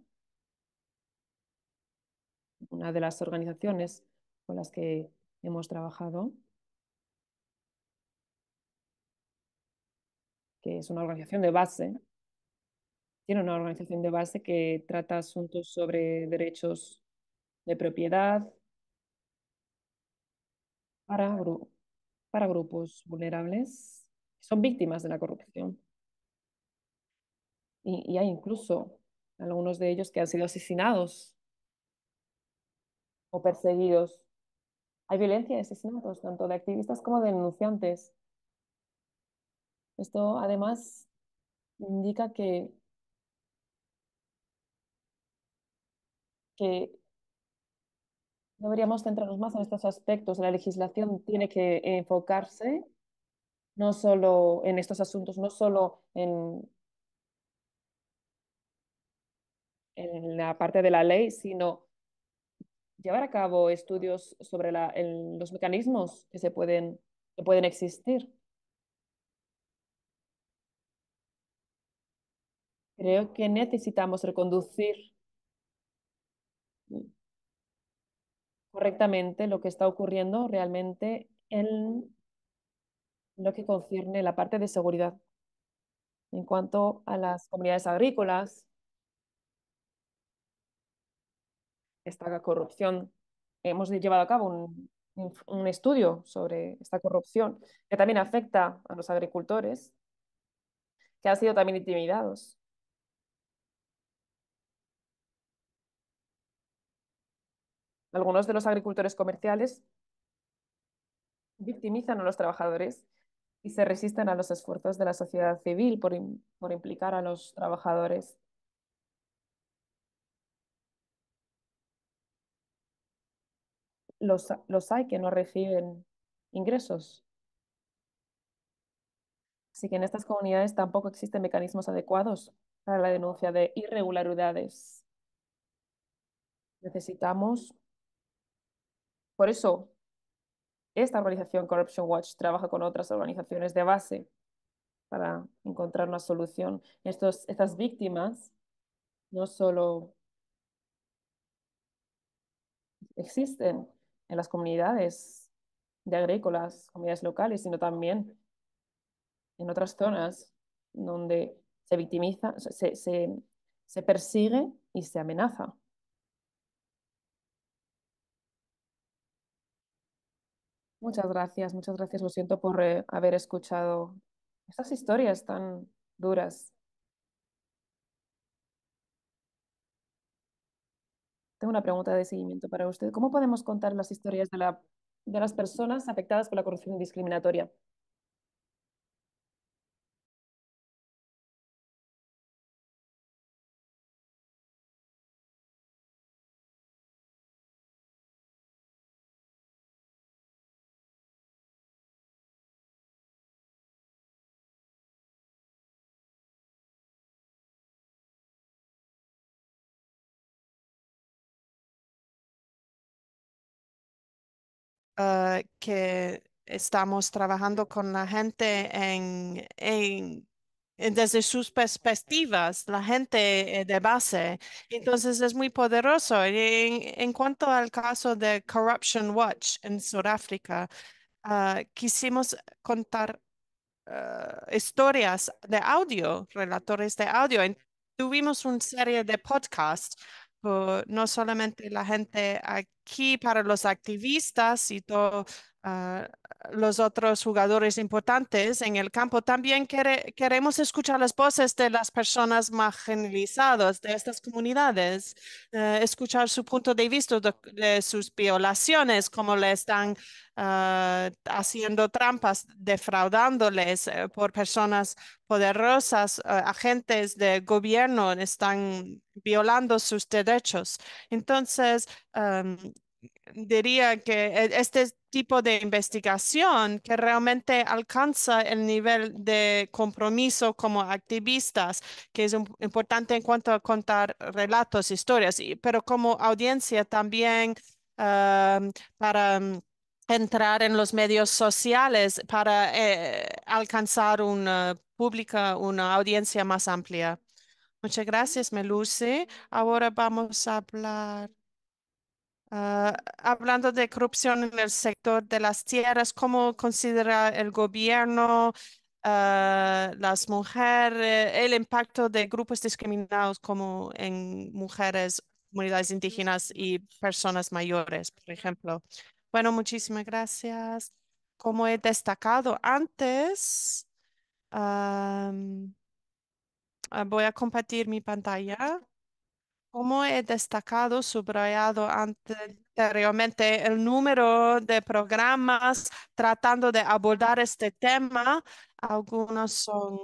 una de las organizaciones con las que hemos trabajado, que es una organización de base, tiene una organización de base que trata asuntos sobre derechos de propiedad para, grupos vulnerables que son víctimas de la corrupción. y hay incluso algunos de ellos que han sido asesinados o perseguidos. Hay violencia y asesinatos, tanto de activistas como de denunciantes. Esto además indica que, que deberíamos centrarnos más en estos aspectos. La legislación tiene que enfocarse no solo en estos asuntos, no solo en, en la parte de la ley, sino llevar a cabo estudios sobre los mecanismos que, se pueden, que pueden existir. Creo que necesitamos reconducir correctamente lo que está ocurriendo realmente en lo que concierne la parte de seguridad. En cuanto a las comunidades agrícolas, esta corrupción. Hemos llevado a cabo un, estudio sobre esta corrupción que también afecta a los agricultores, que han sido también intimidados Algunos de los agricultores comerciales victimizan a los trabajadores y se resisten a los esfuerzos de la sociedad civil por, por implicar a los trabajadores los, hay que no reciben ingresos. Así que en estas comunidades tampoco existen mecanismos adecuados para la denuncia de irregularidades. Necesitamos, por eso, esta organización Corruption Watch trabaja con otras organizaciones de base para encontrar una solución. estas víctimas no solo existen, en las comunidades de agrícolas, comunidades locales, sino también en otras zonas donde se victimiza, se, persigue y se amenaza. Muchas gracias, muchas gracias. Lo siento por eh, haber escuchado estas historias tan duras. Tengo una pregunta de seguimiento para usted. ¿Cómo podemos contar las historias de, de las personas afectadas por la corrupción discriminatoria? Ah, que estamos trabajando con la gente desde sus perspectivas, la gente eh, de base. Entonces es muy poderoso. En, cuanto al caso de Corruption Watch en Sudáfrica, ah, quisimos contar ah, historias de audio, relatores de audio. Tuvimos una serie de podcasts no solamente la gente aquí, para los activistas y todo, Ah, los otros jugadores importantes en el campo. También queremos escuchar las voces de las personas marginalizadas de estas comunidades, eh, escuchar su punto de vista de, sus violaciones, cómo le están ah, haciendo trampas, defraudándoles eh, por personas poderosas, eh, agentes de gobierno, están violando sus derechos. Entonces, em, diría que e-, este tipo de investigación que realmente alcanza el nivel de compromiso como activistas, que es importante en cuanto a contar relatos, historias, pero como audiencia también em, para em, entrar en los medios sociales, para eh, alcanzar una pública, una audiencia más amplia. Muchas gracias, Melusi. Ahora vamos a hablar Ah, hablando de corrupción en el sector de las tierras, ¿cómo considera el gobierno ah, las mujeres, el impacto de grupos discriminados como en mujeres, comunidades indígenas y personas mayores, por ejemplo. Bueno, muchísimas gracias. Como he destacado antes, ah, voy a compartir mi pantalla. Como he destacado, subrayado anteriormente, el número de programas tratando de abordar este tema, algunos son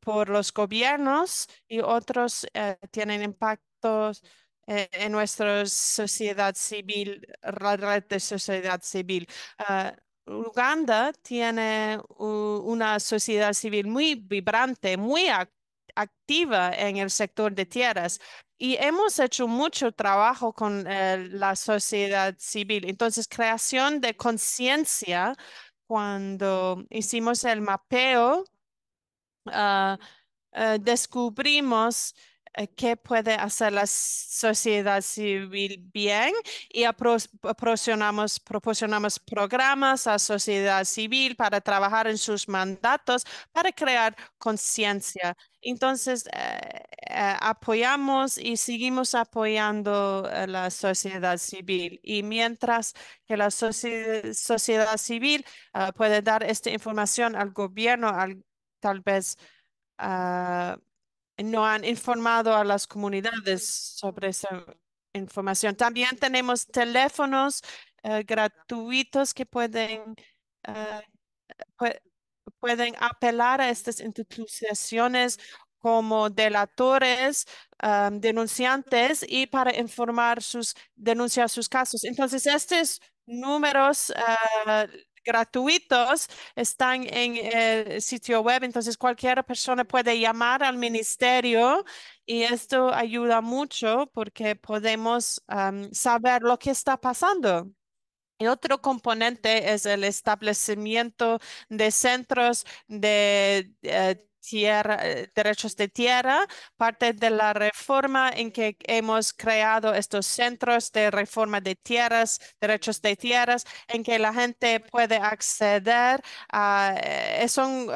por los gobiernos y otros eh, tienen impactos eh, en nuestra sociedad civil, la red de sociedad civil. Ah, Uganda tiene una sociedad civil muy vibrante, muy activa en el sector de tierras. Y hemos hecho mucho trabajo con eh, la sociedad civil. Entonces, creación de conciencia, cuando hicimos el mapeo, ah, eh, descubrimos eh, qué puede hacer la sociedad civil bien y proporcionamos, proporcionamos programas a sociedad civil para trabajar en sus mandatos, para crear conciencia. Entonces, eh, apoyamos y seguimos apoyando a eh, la sociedad civil. Y mientras que la sociedad civil eh, puede dar esta información al gobierno, tal vez ah, no han informado a las comunidades sobre esa información. También tenemos teléfonos gratuitos que pueden... pueden apelar a estas instituciones como delatores, ah, denunciantes y para informar sus denunciar sus casos. Entonces, estos números ah, gratuitos están en el eh, sitio web, entonces cualquier persona puede llamar al ministerio y esto ayuda mucho porque podemos ah, saber lo que está pasando. Y otro componente es el establecimiento de centros de eh, tierra, eh, derechos de tierra, parte de la reforma en que hemos creado estos centros de reforma de tierras, derechos de tierras, en que la gente puede acceder a, eh, eh, son,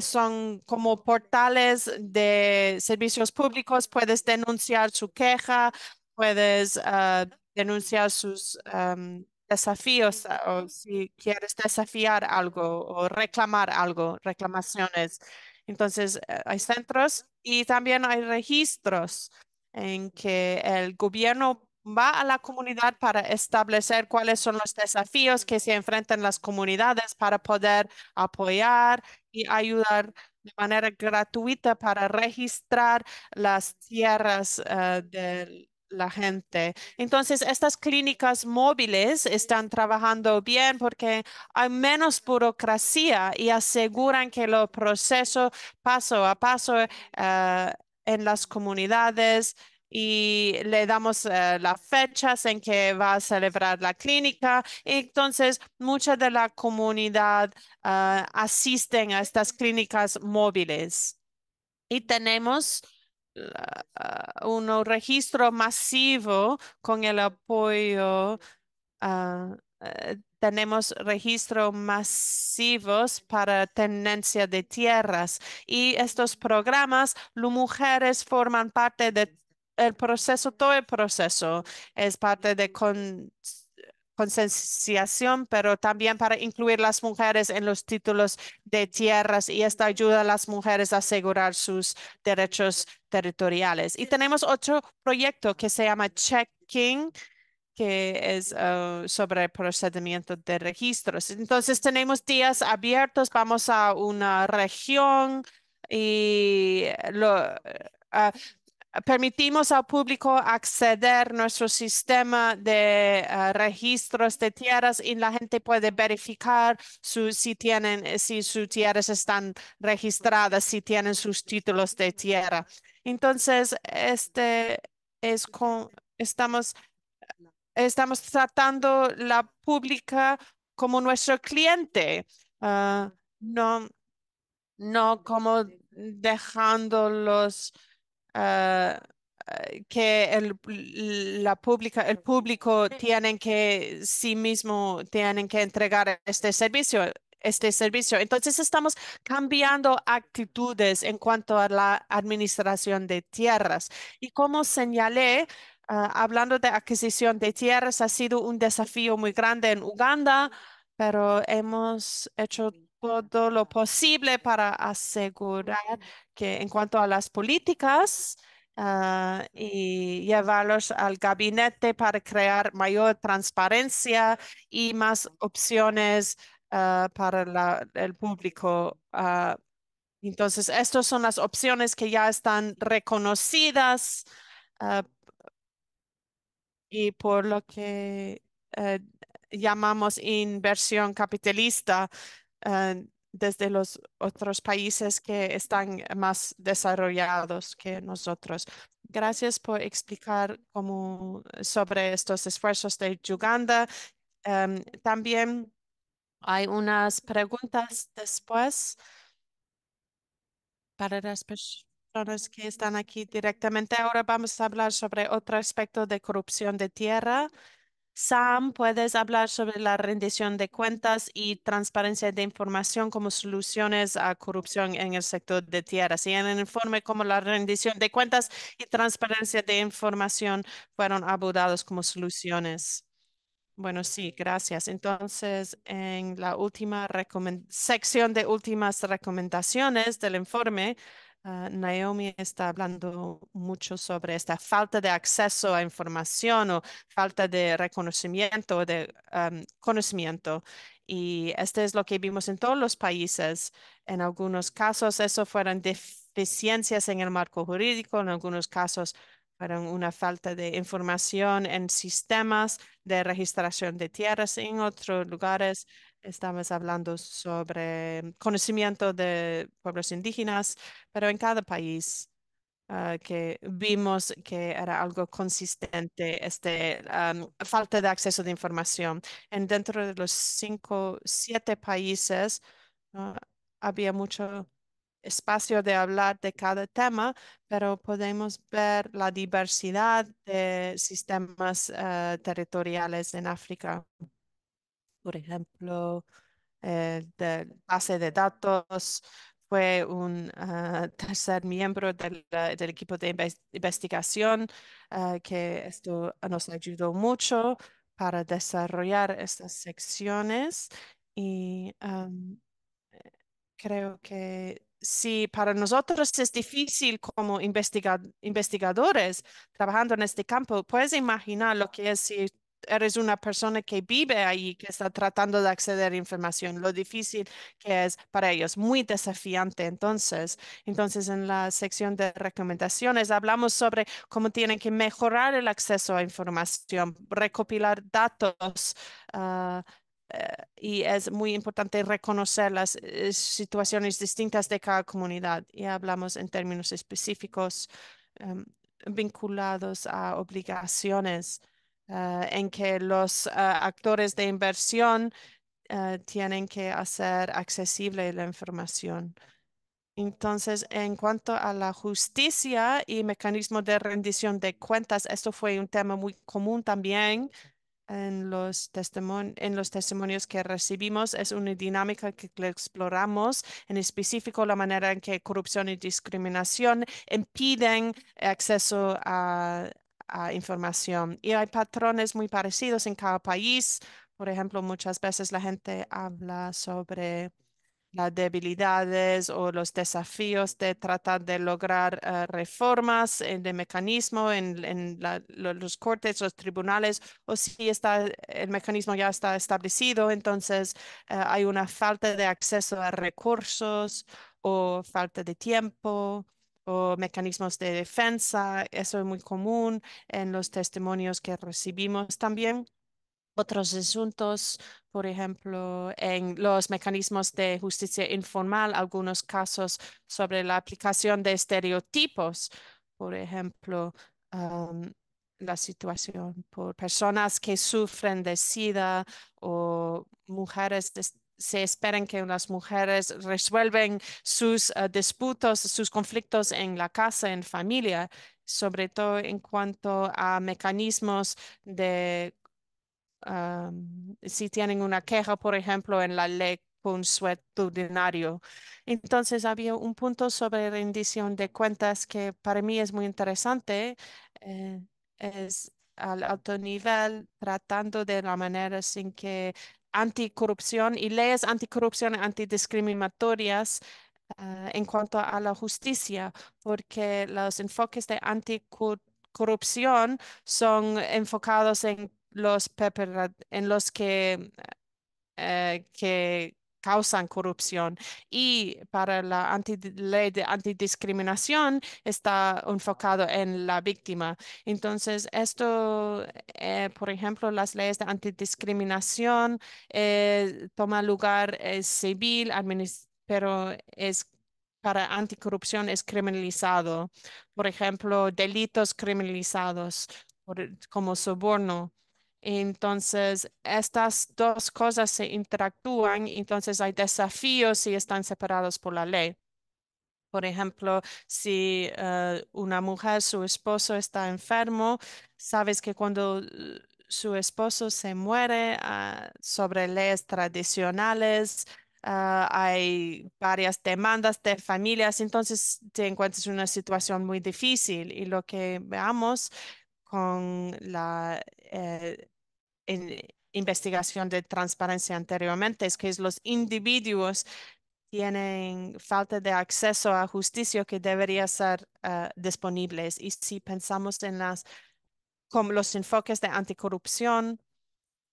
son como portales de servicios públicos, puedes denunciar su queja, puedes denunciar sus... Em, desafíos o si quieres desafiar algo o reclamar algo, reclamaciones. Entonces, eh, hay centros y también hay registros en que el gobierno va a la comunidad para establecer cuáles son los desafíos que se enfrentan las comunidades para poder apoyar y ayudar de manera gratuita para registrar las tierras eh, del la gente. Entonces, estas clínicas móviles están trabajando bien porque hay menos burocracia y aseguran que los procesos paso a paso eh, en las comunidades y le damos eh, las fechas en que va a celebrar la clínica. Entonces, mucha de la comunidad eh, asisten a estas clínicas móviles. Y tenemos un registro masivo con el apoyo. Ah, eh, tenemos registros masivos para tenencia de tierras y estos programas, las mujeres forman parte del proceso, todo el proceso es parte de con concienciación, pero también para incluir las mujeres en los títulos de tierras y esta ayuda a las mujeres a asegurar sus derechos territoriales. Y tenemos otro proyecto que se llama Checking, que es eh, sobre procedimiento de registros. Entonces tenemos días abiertos, vamos a una región y lo, eh, Permitimos al público acceder a nuestro sistema de eh, registros de tierras y la gente puede verificar si tienen, si sus tierras están registradas, si tienen sus títulos de tierra. Entonces, este es con, estamos, estamos tratando la pública como nuestro cliente, ah, no, no como dejándolos Ah, eh, que el, la pública, el público tienen que sí mismo tienen que entregar este servicio este servicio. Entonces estamos cambiando actitudes en cuanto a la administración de tierras. Y como señalé, ah, hablando de adquisición de tierras, ha sido un desafío muy grande en Uganda, pero hemos hecho todo lo posible para asegurar que en cuanto a las políticas ah, y llevarlos al gabinete para crear mayor transparencia y más opciones ah, para el público. Ah. entonces, estas son las opciones que ya están reconocidas y por lo que eh, llamamos inversión capitalista. Ah, desde los otros países que están más desarrollados que nosotros. Gracias por explicar como sobre estos esfuerzos de Uganda. Em, también hay unas preguntas después para las personas que están aquí directamente. Ahora vamos a hablar sobre otro aspecto de corrupción de tierra. Sam, ¿puedes hablar sobre la rendición de cuentas y transparencia de información como soluciones a corrupción en el sector de tierras? Y en el informe, como la rendición de cuentas y transparencia de información fueron abordados como soluciones. Bueno, sí, gracias. Entonces, en la última sección de últimas recomendaciones del informe, Ah, Naomi está hablando mucho sobre esta falta de acceso a información o falta de reconocimiento, o de conocimiento. Y este es lo que vimos en todos los países. En algunos casos, eso fueron deficiencias en el marco jurídico, en algunos casos fueron una falta de información en sistemas de registración de tierras en otros lugares, Estamos hablando sobre mm, conocimiento de pueblos indígenas, pero en cada país ah, que vimos que era algo consistente, este, ah, mm, falta de acceso de información. En dentro de los cinco, siete países ah, había mucho espacio de hablar de cada tema, pero podemos ver la diversidad de sistemas territoriales en África por ejemplo, eh, de base de datos, fue un ah, tercer miembro del, ah, equipo de investigación ah, que esto nos ayudó mucho para desarrollar estas secciones y creo que si para nosotros es difícil como investigadores trabajando en este campo, puedes imaginar lo que es si eres una persona que vive ahí, que está tratando de acceder a información, lo difícil que es para ellos, muy desafiante. Entonces, entonces en la sección de recomendaciones hablamos sobre cómo tienen que mejorar el acceso a información, recopilar datos. Ah, eh, y es muy importante reconocer las eh, situaciones distintas de cada comunidad. Y hablamos en términos específicos em, vinculados a obligaciones eh, en que los eh, actores de inversión eh, tienen que hacer accesible la información. Entonces, en cuanto a la justicia y mecanismo de rendición de cuentas, esto fue un tema muy común también en los, testimonios que recibimos. Es una dinámica que, que exploramos, en específico la manera en que corrupción y discriminación impiden acceso a, información. Y hay patrones muy parecidos en cada país. Por ejemplo, muchas veces la gente habla sobre las debilidades o los desafíos de tratar de lograr eh, reformas en, eh, el mecanismo en, los cortes, los tribunales, o si está, el mecanismo ya está establecido, entonces eh, hay una falta de acceso a recursos o falta de tiempo o mecanismos de defensa. Eso es muy común en los testimonios que recibimos también. Otros asuntos, por ejemplo, en los mecanismos de justicia informal, algunos casos sobre la aplicación de estereotipos, por ejemplo, la situación por personas que sufren de SIDA o mujeres se esperan que las mujeres resuelven sus eh, disputas, sus conflictos en la casa, en familia, sobre todo en cuanto a mecanismos de si tienen una queja, por ejemplo, en la ley consuetudinario. Entonces había un punto sobre rendición de cuentas que para mí es muy interesante. Eh, es al alto nivel, tratando de la manera sin que anticorrupción y leyes anticorrupción antidiscriminatorias ah, en cuanto a la justicia, porque los enfoques de anticorrupción son enfocados en los, en los que, eh, que causan corrupción. Y para la anti ley de antidiscriminación está enfocado en la víctima. Entonces, esto, eh, por ejemplo, las leyes de antidiscriminación toman eh, toma lugar eh, civil, pero es para anticorrupción es criminalizado. Por ejemplo, delitos criminalizados como soborno. Entonces, estas dos cosas se interactúan, entonces hay desafíos si están separados por la ley. Por ejemplo, si eh, una mujer, su esposo está enfermo, sabes que cuando eh, su esposo se muere, ah, sobre leyes tradicionales, ah, hay varias demandas de familias, entonces te encuentras en una situación muy difícil y lo que veamos con la eh, en investigación de transparencia anteriormente, es que los individuos tienen falta de acceso a justicia que debería ser uh, disponibles. Y si pensamos en las, como los enfoques de anticorrupción,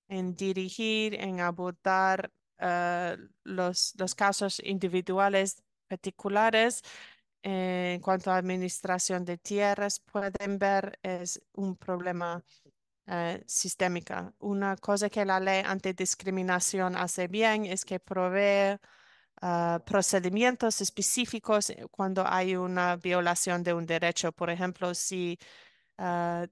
en dirigir, en abordar eh, los, los casos individuales particulares, eh, en cuanto a administración de tierras, pueden ver es un problema eh, sistémica. Una cosa que la ley antidiscriminación hace bien es que provee ah, procedimientos específicos eh, cuando hay una violación de un derecho. Por ejemplo, si ah,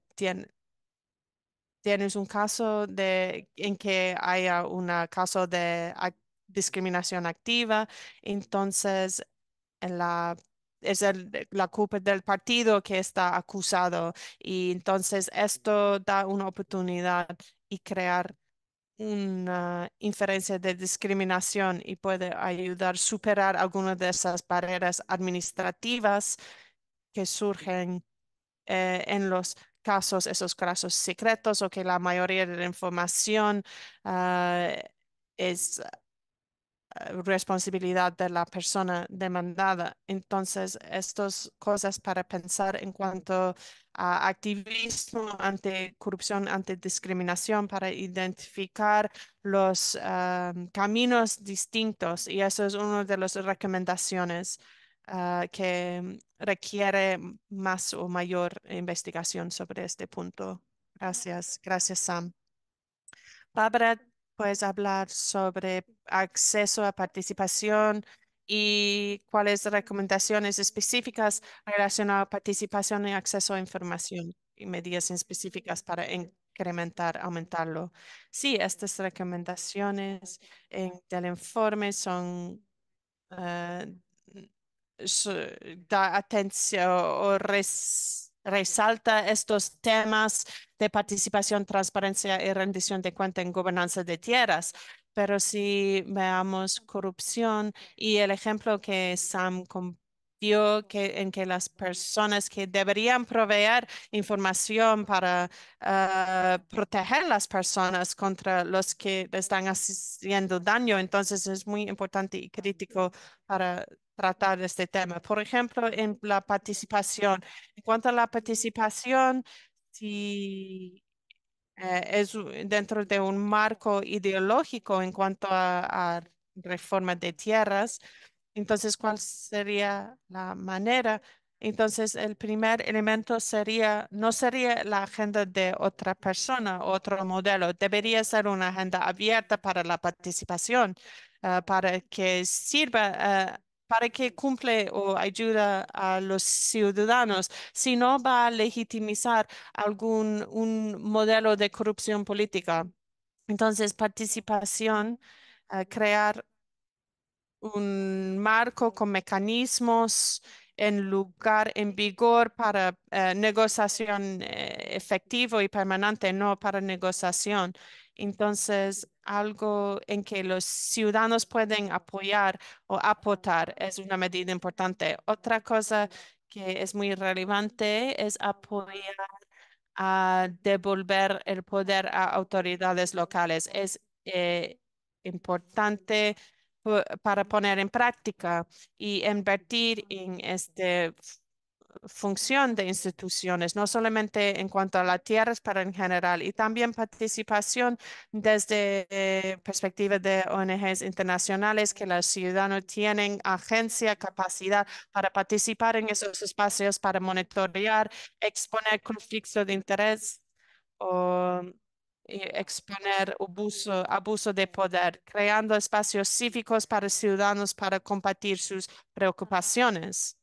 tienes un caso de, en que haya un caso de ah, discriminación activa, entonces la es el, la culpa del partido que está acusado. Y entonces esto da una oportunidad y crear una inferencia de discriminación y puede ayudar a superar algunas de esas barreras administrativas que surgen eh, en los casos, esos casos secretos o que la mayoría de la información ah, es eh, responsabilidad de la persona demandada. Entonces, estas cosas para pensar en cuanto a activismo ante corrupción, ante discriminación, para identificar los em, caminos distintos. Y eso es uno de las recomendaciones eh, que requiere más o mayor investigación sobre este punto. Gracias. Gracias, Sam. Barbara, puedes hablar sobre acceso a participación y cuáles recomendaciones específicas relacionadas a participación y acceso a información y medidas específicas para incrementar, aumentarlo. Sí, estas recomendaciones en, del informe son eh, da atención o res resalta estos temas de participación, transparencia y rendición de cuenta en gobernanza de tierras. Pero si veamos corrupción y el ejemplo que Sam dio que, en que las personas que deberían proveer información para ah, proteger las personas contra los que están haciendo daño, entonces es muy importante y crítico para tratar de este tema. Por ejemplo, en la participación. En cuanto a la participación, si eh, es dentro de un marco ideológico en cuanto a, reformas reforma de tierras, entonces, ¿cuál sería la manera? Entonces, el primer elemento sería, no sería la agenda de otra persona, otro modelo. Debería ser una agenda abierta para la participación, eh, para que sirva eh, para que cumple o ayuda a los ciudadanos, sino va a legitimizar algún un modelo de corrupción política. Entonces, participación, crear un marco con mecanismos en lugar, en vigor para eh, negociación eh, efectivo y permanente, no para negociación entonces, algo en que los ciudadanos pueden apoyar o aportar es una medida importante. Otra cosa que es muy relevante es apoyar a devolver el poder a autoridades locales. Es eh, importante eh, para poner en práctica y invertir en este función de instituciones, no solamente en cuanto a las tierras, pero en general, y también participación desde eh, perspectiva de ONGs internacionales, que los ciudadanos tienen agencia, capacidad para participar en esos espacios, para monitorear, exponer conflictos de interés o exponer abuso, abuso de poder, creando espacios cívicos para ciudadanos para compartir sus preocupaciones.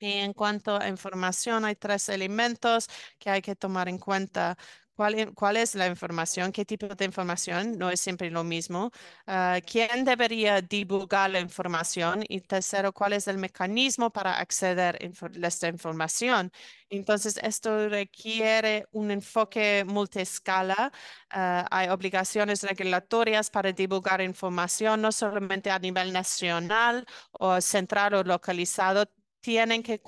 Y en cuanto a información, hay tres elementos que hay que tomar en cuenta. ¿Cuál, e-, es la información? ¿Qué tipo de información? No es siempre lo mismo. Ah, ¿Quién debería divulgar la información? Y tercero, ¿cuál es el mecanismo para acceder a esta información? Entonces, esto requiere un enfoque multiescala. Ah, hay obligaciones regulatorias para divulgar información, no solamente a nivel nacional o central o localizado, tienen que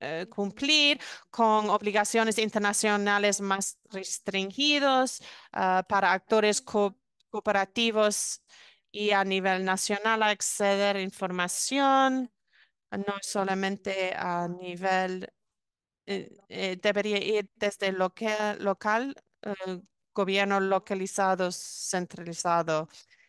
eh, cumplir con obligaciones internacionales más restringidos ah, para actores cooperativos y a nivel nacional acceder a información, no solamente a nivel, eh, eh, debería ir desde el local gobierno localizado, centralizado.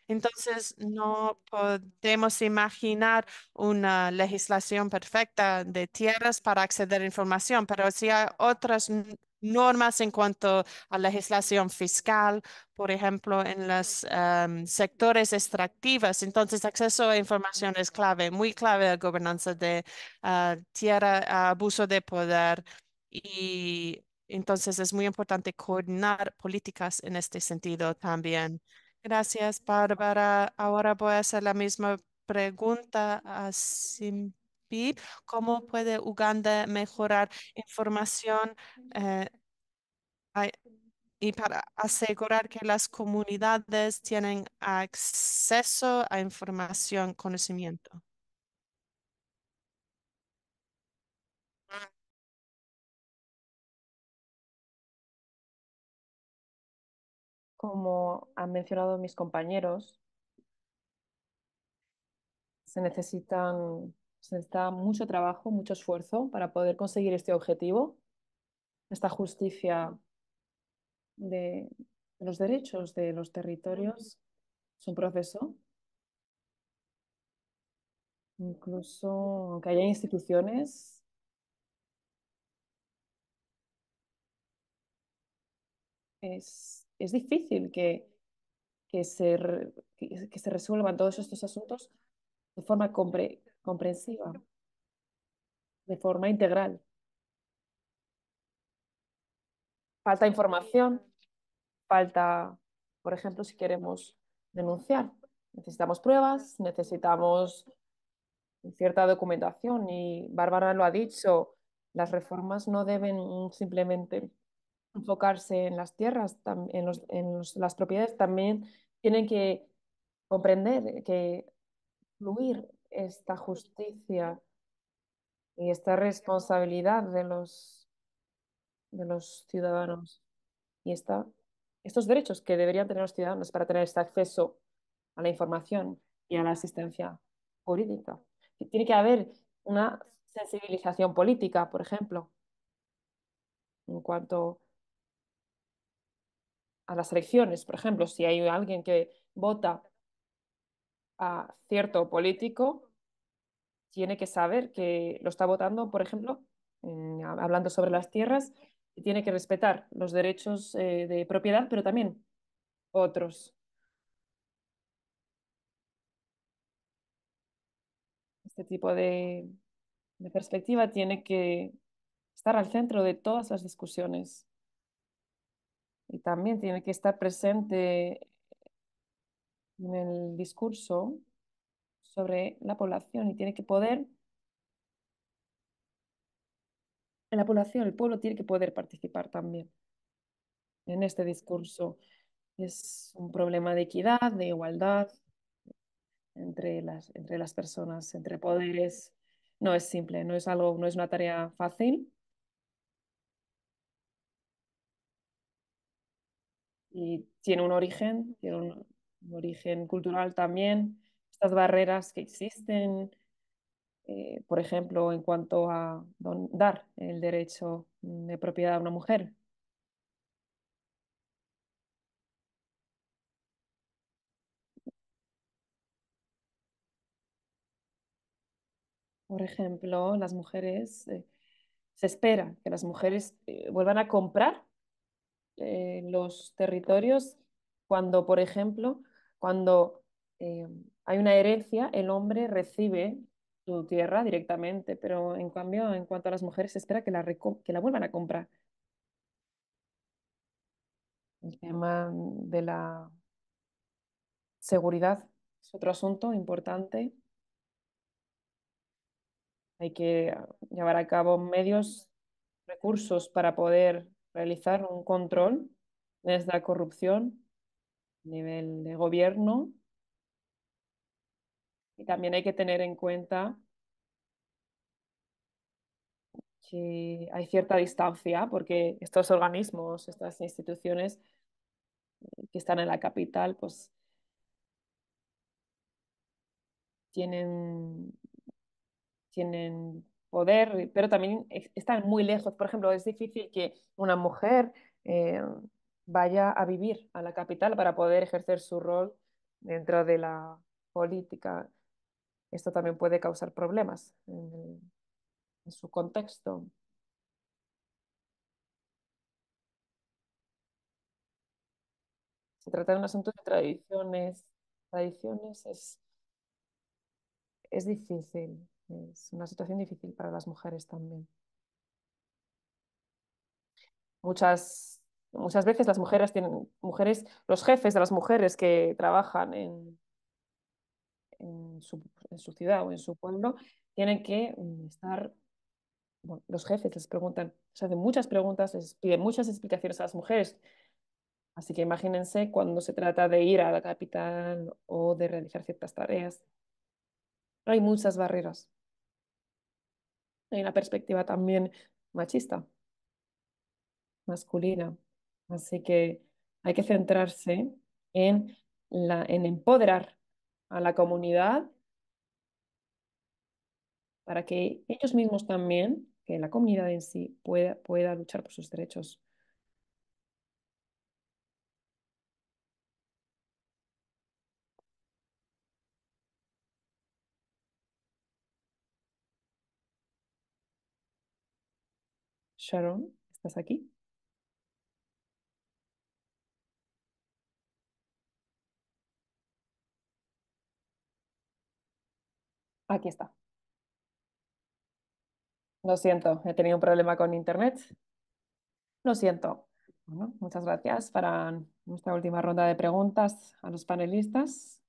Entonces, no podemos imaginar una legislación perfecta de tierras para acceder a información, pero si hay otras normas en cuanto a legislación fiscal, por ejemplo, en los em, sectores extractivos. Entonces, acceso a información es clave, muy clave a gobernanza de ah, tierra, abuso de poder y entonces es muy importante coordinar políticas en este sentido también. Gracias, Bárbara. Ahora voy a hacer la misma pregunta a Simpi. ¿Cómo puede Uganda mejorar información eh, y para asegurar que las comunidades tienen acceso a información, conocimiento? como han mencionado mis compañeros, se, necesitan, se necesita mucho trabajo, mucho esfuerzo para poder conseguir este objetivo, esta justicia de los derechos de los territorios. Es un proceso. Incluso aunque haya instituciones es es difícil que, que, se, que se resuelvan todos estos asuntos de forma comprensiva, de forma integral. Falta información, falta, por ejemplo, si queremos denunciar, necesitamos pruebas, necesitamos cierta documentación y Bárbara lo ha dicho, las reformas no deben simplemente enfocarse en las tierras, en, las propiedades, también tienen que comprender que fluir esta justicia y esta responsabilidad de los, de los ciudadanos y esta, estos derechos que deberían tener los ciudadanos para tener este acceso a la información y a la asistencia jurídica. Tiene que haber una sensibilización política, por ejemplo, en cuanto a las elecciones, por ejemplo, si hay alguien que vota a cierto político, tiene que saber que lo está votando, por ejemplo, hablando sobre las tierras, y tiene que respetar los derechos eh, de propiedad, pero también otros. Este tipo de perspectiva tiene que estar al centro de todas las discusiones y también tiene que estar presente en el discurso sobre la población y tiene que poder, en la población, el pueblo tiene que poder participar también en este discurso. Es un problema de equidad, de igualdad entre las, entre las personas, entre poderes. No es simple, no es algo, no es una tarea fácil, y tiene un origen, tiene un, origen cultural también. Estas barreras que existen, eh, por ejemplo, en cuanto a dar el derecho de propiedad a una mujer. Por ejemplo, las mujeres, eh, se espera que las mujeres eh, vuelvan a comprar eh, los territorios cuando, por ejemplo, cuando eh, hay una herencia, el hombre recibe su tierra directamente, pero en cambio, en cuanto a las mujeres, se espera que la, que la vuelvan a comprar. El tema de la seguridad es otro asunto importante. Hay que llevar a cabo medios, recursos para poder realizar un control desde la corrupción, nivel de gobierno, y también hay que tener en cuenta que hay cierta distancia, porque estos organismos, estas instituciones que están en la capital, pues tienen, tienen poder, pero también están muy lejos. Por ejemplo, es difícil que una mujer eh, vaya a vivir a la capital para poder ejercer su rol dentro de la política. Esto también puede causar problemas en, en su contexto. Se trata de un asunto de tradiciones. Tradiciones es, es difícil es una situación difícil para las mujeres también. Muchas, muchas veces las mujeres tienen, mujeres, los jefes de las mujeres que trabajan en, en, su, ciudad o en su pueblo, tienen que mm, estar los jefes les preguntan, se hacen muchas preguntas, les piden muchas explicaciones a las mujeres. Así que imagínense cuando se trata de ir a la capital o de realizar ciertas tareas. Hay muchas barreras hay una perspectiva también machista, masculina. Así que hay que centrarse en, en empoderar a la comunidad para que ellos mismos también, que la comunidad en sí pueda, pueda luchar por sus derechos. Sharon, ¿estás aquí? Aquí está. Lo siento, he tenido un problema con internet. Lo siento. Bueno, muchas gracias para nuestra última ronda de preguntas a los panelistas.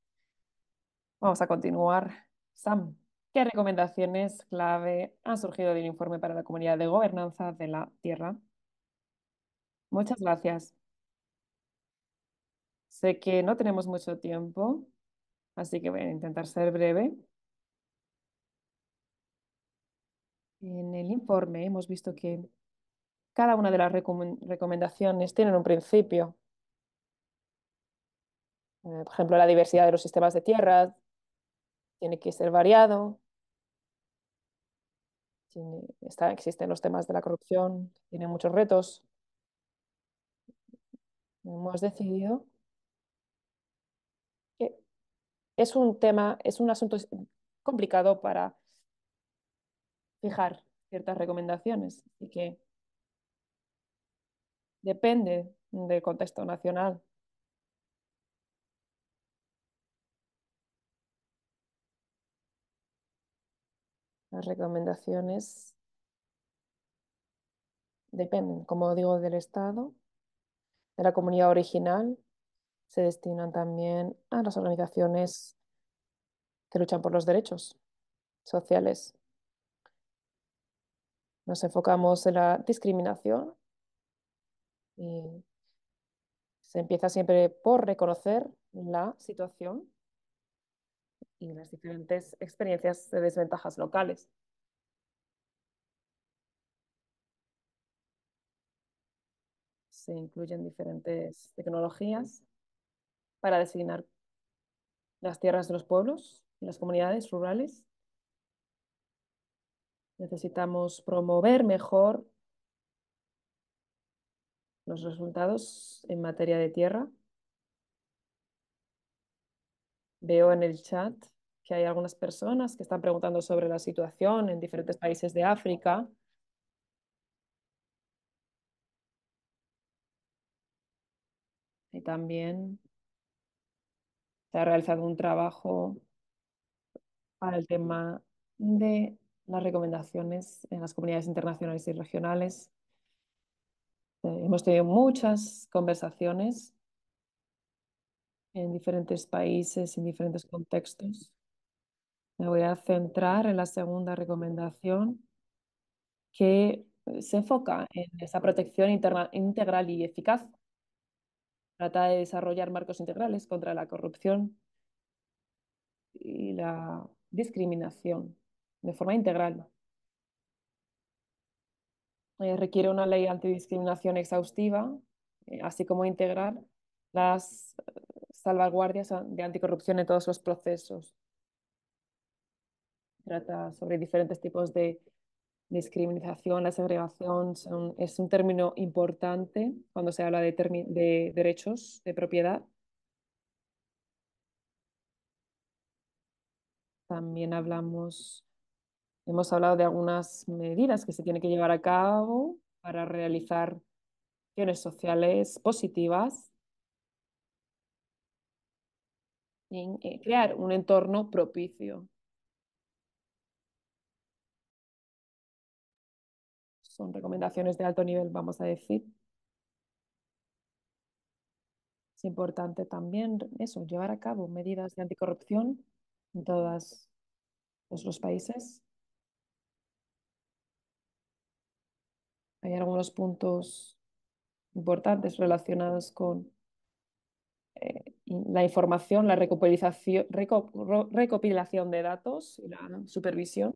Vamos a continuar. Sam. ¿Qué recomendaciones clave han surgido del informe para la comunidad de gobernanza de la Tierra? Muchas gracias. Sé que no tenemos mucho tiempo, así que voy a intentar ser breve. En el informe hemos visto que cada una de las recomendaciones tiene un principio. Eh, por ejemplo, la diversidad de los sistemas de tierras, tiene que ser variado. existen los temas de la corrupción, tiene muchos retos. Hemos decidido que es un tema, es un asunto complicado para fijar ciertas recomendaciones y que depende del contexto nacional las recomendaciones dependen, como digo, del Estado, de la comunidad original, se destinan también a las organizaciones que luchan por los derechos sociales. Nos enfocamos en la discriminación y se empieza siempre por reconocer la situación y las diferentes experiencias de desventajas locales. Se incluyen diferentes tecnologías para designar las tierras de los pueblos y las comunidades rurales. Necesitamos promover mejor los resultados en materia de tierra Veo en el chat que hay algunas personas que están preguntando sobre la situación en diferentes países de África. Y también se ha realizado un trabajo para el tema de las recomendaciones en las comunidades internacionales y regionales. Eh, hemos tenido muchas conversaciones en diferentes países, en diferentes contextos. Me voy a centrar en la segunda recomendación que eh, se enfoca en esa protección integral y eficaz. Trata de desarrollar marcos integrales contra la corrupción y la discriminación de forma integral. Eh, requiere una ley antidiscriminación exhaustiva, eh, así como integrar las salvaguardias de anticorrupción en todos los procesos. Trata sobre diferentes tipos de discriminación, la segregación. es un término importante cuando se habla de, de derechos de propiedad. También hablamos, hemos hablado de algunas medidas que se tienen que llevar a cabo para realizar acciones sociales positivas Eh, crear un entorno propicio. Son recomendaciones de alto nivel, vamos a decir. Es importante también eso, llevar a cabo medidas de anticorrupción en todos los países. Hay algunos puntos importantes relacionados con eh, la información, la recopilación, recopilación de datos y la supervisión.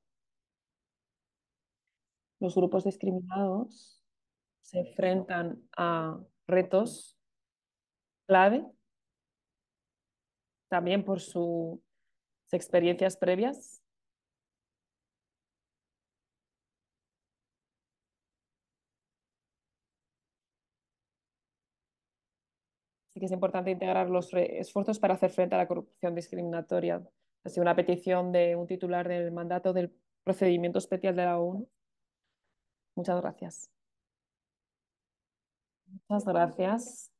Los grupos discriminados se enfrentan a retos clave, también por sus experiencias previas Así que es importante integrar los esfuerzos para hacer frente a la corrupción discriminatoria. Ha sido una petición de un titular del mandato del procedimiento especial de la ONU. Muchas gracias. Muchas gracias.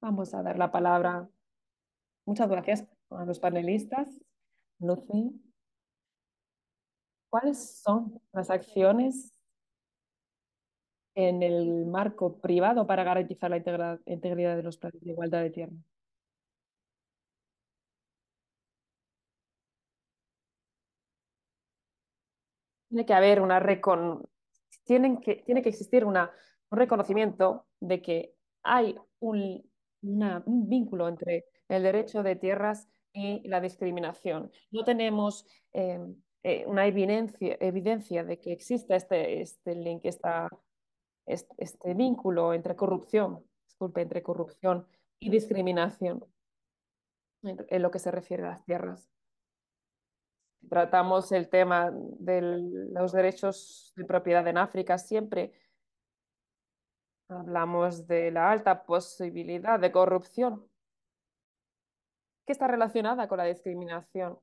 Vamos a dar la palabra. Muchas gracias a los panelistas. Lucy, ¿cuáles son las acciones en el marco privado para garantizar la integridad de los planes de igualdad de tierra. Tiene que haber una Tienen que, tiene que existir una, un reconocimiento de que hay un, vínculo entre el derecho de tierras y la discriminación. No tenemos eh, eh, una evidencia, evidencia de que exista este, este link, esta este, vínculo entre corrupción, disculpe, entre corrupción y discriminación en lo que se refiere a las tierras. Tratamos el tema de los derechos de propiedad en África siempre. Hablamos de la alta posibilidad de corrupción que está relacionada con la discriminación.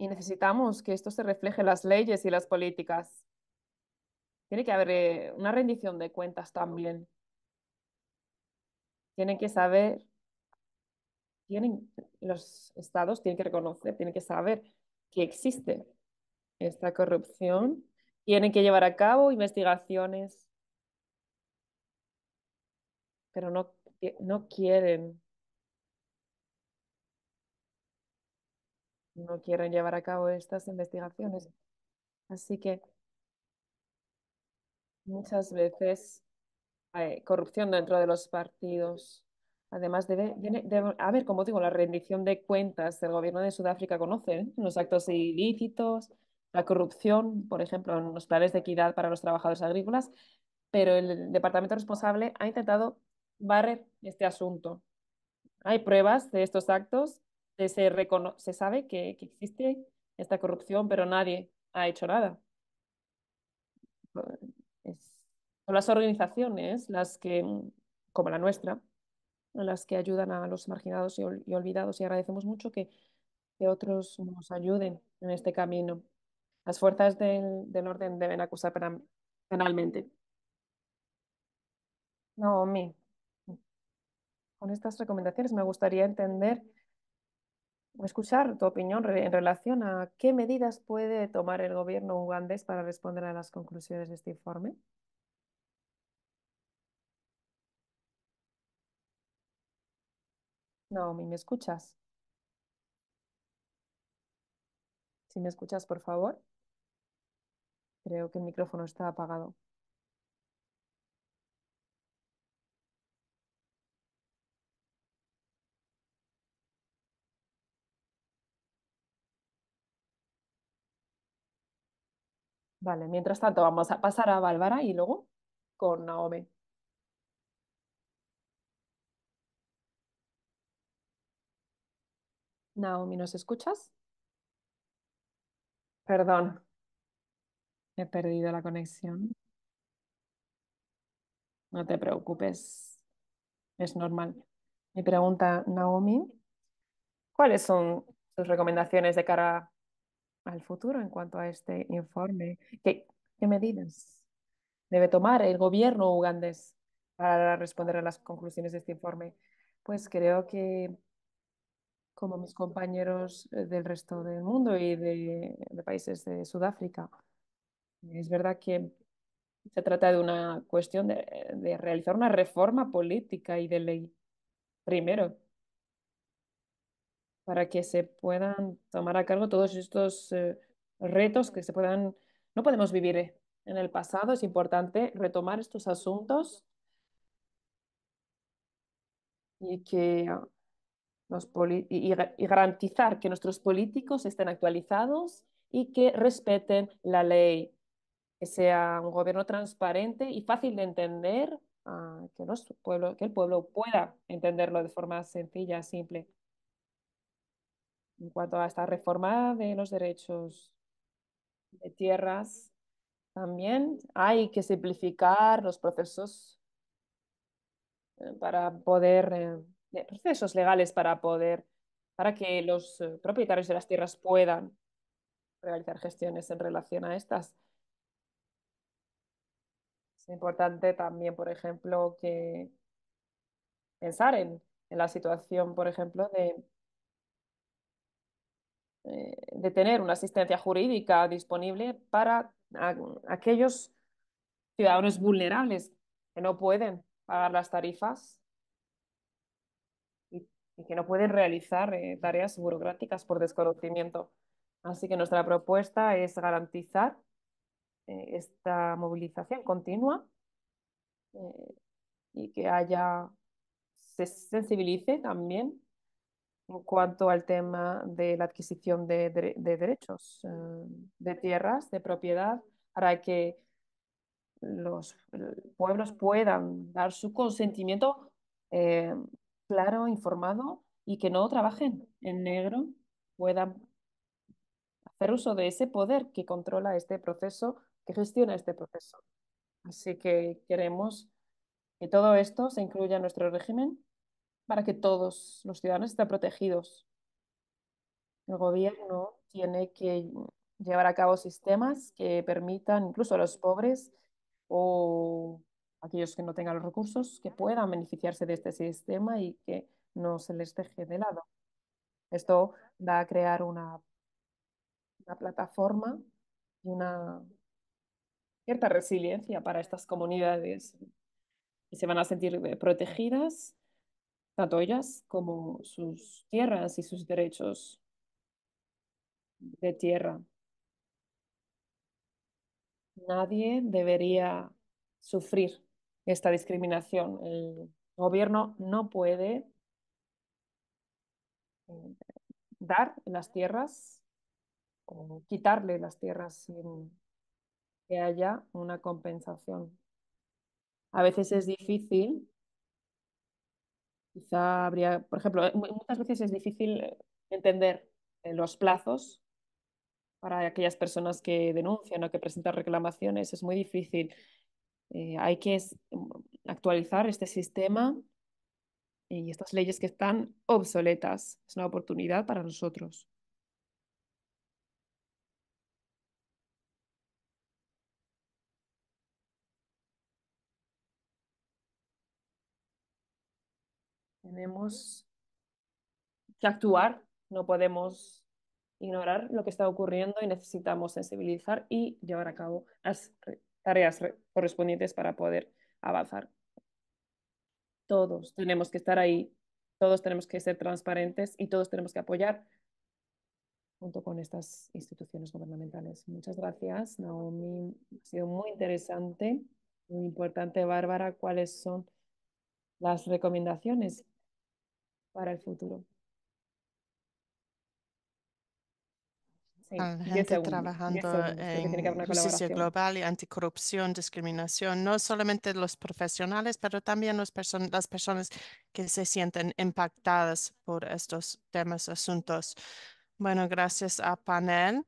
Y necesitamos que esto se refleje en las leyes y las políticas. Tiene que haber eh, una rendición de cuentas también. Tienen que saber, tienen, los estados tienen que reconocer, tienen que saber que existe esta corrupción. Tienen que llevar a cabo investigaciones, pero no, no quieren no quieren llevar a cabo estas investigaciones. Así que muchas veces hay eh, corrupción dentro de los partidos. Además, debe, haber, como digo, la rendición de cuentas. El gobierno de Sudáfrica conoce ¿eh? los actos ilícitos, la corrupción, por ejemplo, en los planes de equidad para los trabajadores agrícolas, pero el departamento responsable ha intentado barrer este asunto. Hay pruebas de estos actos se, sabe que, existe esta corrupción, pero nadie ha hecho nada. son las organizaciones las que, mm, como la nuestra, las que ayudan a los marginados y, olvidados y agradecemos mucho que, otros nos ayuden en este camino. Las fuerzas del, orden deben acusar penalmente. No, mi con estas recomendaciones me gustaría entender escuchar tu opinión en relación a qué medidas puede tomar el gobierno ugandés para responder a las conclusiones de este informe. Naomi, ¿me escuchas? Si me escuchas, por favor. Creo que el micrófono está apagado. Vale, mientras tanto vamos a pasar a Bárbara y luego con Naomi. Naomi, ¿nos escuchas? Perdón, he perdido la conexión. No te preocupes, es normal. Mi pregunta, Naomi, ¿cuáles son tus recomendaciones de cara al futuro en cuanto a este informe? ¿Qué, qué medidas debe tomar el gobierno ugandés para responder a las conclusiones de este informe? Pues creo que como mis compañeros eh, del resto del mundo y de, países de Sudáfrica. Es verdad que se trata de una cuestión de, de, realizar una reforma política y de ley, primero, para que se puedan tomar a cargo todos estos eh, retos que se puedan... No podemos vivir eh, en el pasado, es importante retomar estos asuntos y que los y, garantizar que nuestros políticos estén actualizados y que respeten la ley, que sea un gobierno transparente y fácil de entender, ah, que, nuestro pueblo, que el pueblo pueda entenderlo de forma sencilla, simple en cuanto a esta reforma de los derechos de tierras, también hay que simplificar los procesos eh, para poder, eh, procesos legales para poder, para que los eh, propietarios de las tierras puedan realizar gestiones en relación a estas. Es importante también, por ejemplo, que pensar en la situación, por ejemplo, de eh, de tener una asistencia jurídica disponible para aquellos ciudadanos vulnerables que no pueden pagar las tarifas y, que no pueden realizar eh, tareas burocráticas por desconocimiento. Así que nuestra propuesta es garantizar eh, esta movilización continua y que haya se sensibilice también en cuanto al tema de la adquisición de, derechos eh, de tierras, de propiedad, para que los eh, pueblos puedan dar su consentimiento eh, claro, informado y que no trabajen en negro, puedan hacer uso de ese poder que controla este proceso, que gestiona este proceso. Así que queremos que todo esto se incluya en nuestro régimen para que todos los ciudadanos estén protegidos. El gobierno tiene que llevar a cabo sistemas que permitan incluso a los pobres o aquellos que no tengan los recursos que puedan beneficiarse de este sistema y que no se les deje de lado. Esto da a crear una, una plataforma y una cierta resiliencia para estas comunidades y se van a sentir eh, protegidas ellas como sus tierras y sus derechos de tierra. Nadie debería sufrir esta discriminación. El gobierno no puede eh, dar las tierras o quitarle las tierras sin que haya una compensación. A veces es difícil Quizá habría, por ejemplo, eh, muchas veces es difícil eh, entender eh, los plazos para aquellas personas que denuncian o que presentan reclamaciones. Es muy difícil. hay que mm, actualizar este sistema y estas leyes que están obsoletas. Es una oportunidad para nosotros. tenemos que actuar, no podemos ignorar lo que está ocurriendo y necesitamos sensibilizar y llevar a cabo las tareas correspondientes para poder avanzar. Todos tenemos que estar ahí, todos tenemos que ser transparentes y todos tenemos que apoyar junto con estas instituciones gubernamentales. Muchas gracias, Naomi. Ha sido muy interesante, muy importante, Bárbara, cuáles son las recomendaciones para el futuro. Sí, gente trabajando en justicia global y anticorrupción, discriminación, no solamente los profesionales, pero también las personas que se sienten impactadas por estos temas, asuntos. Bueno, gracias a panel.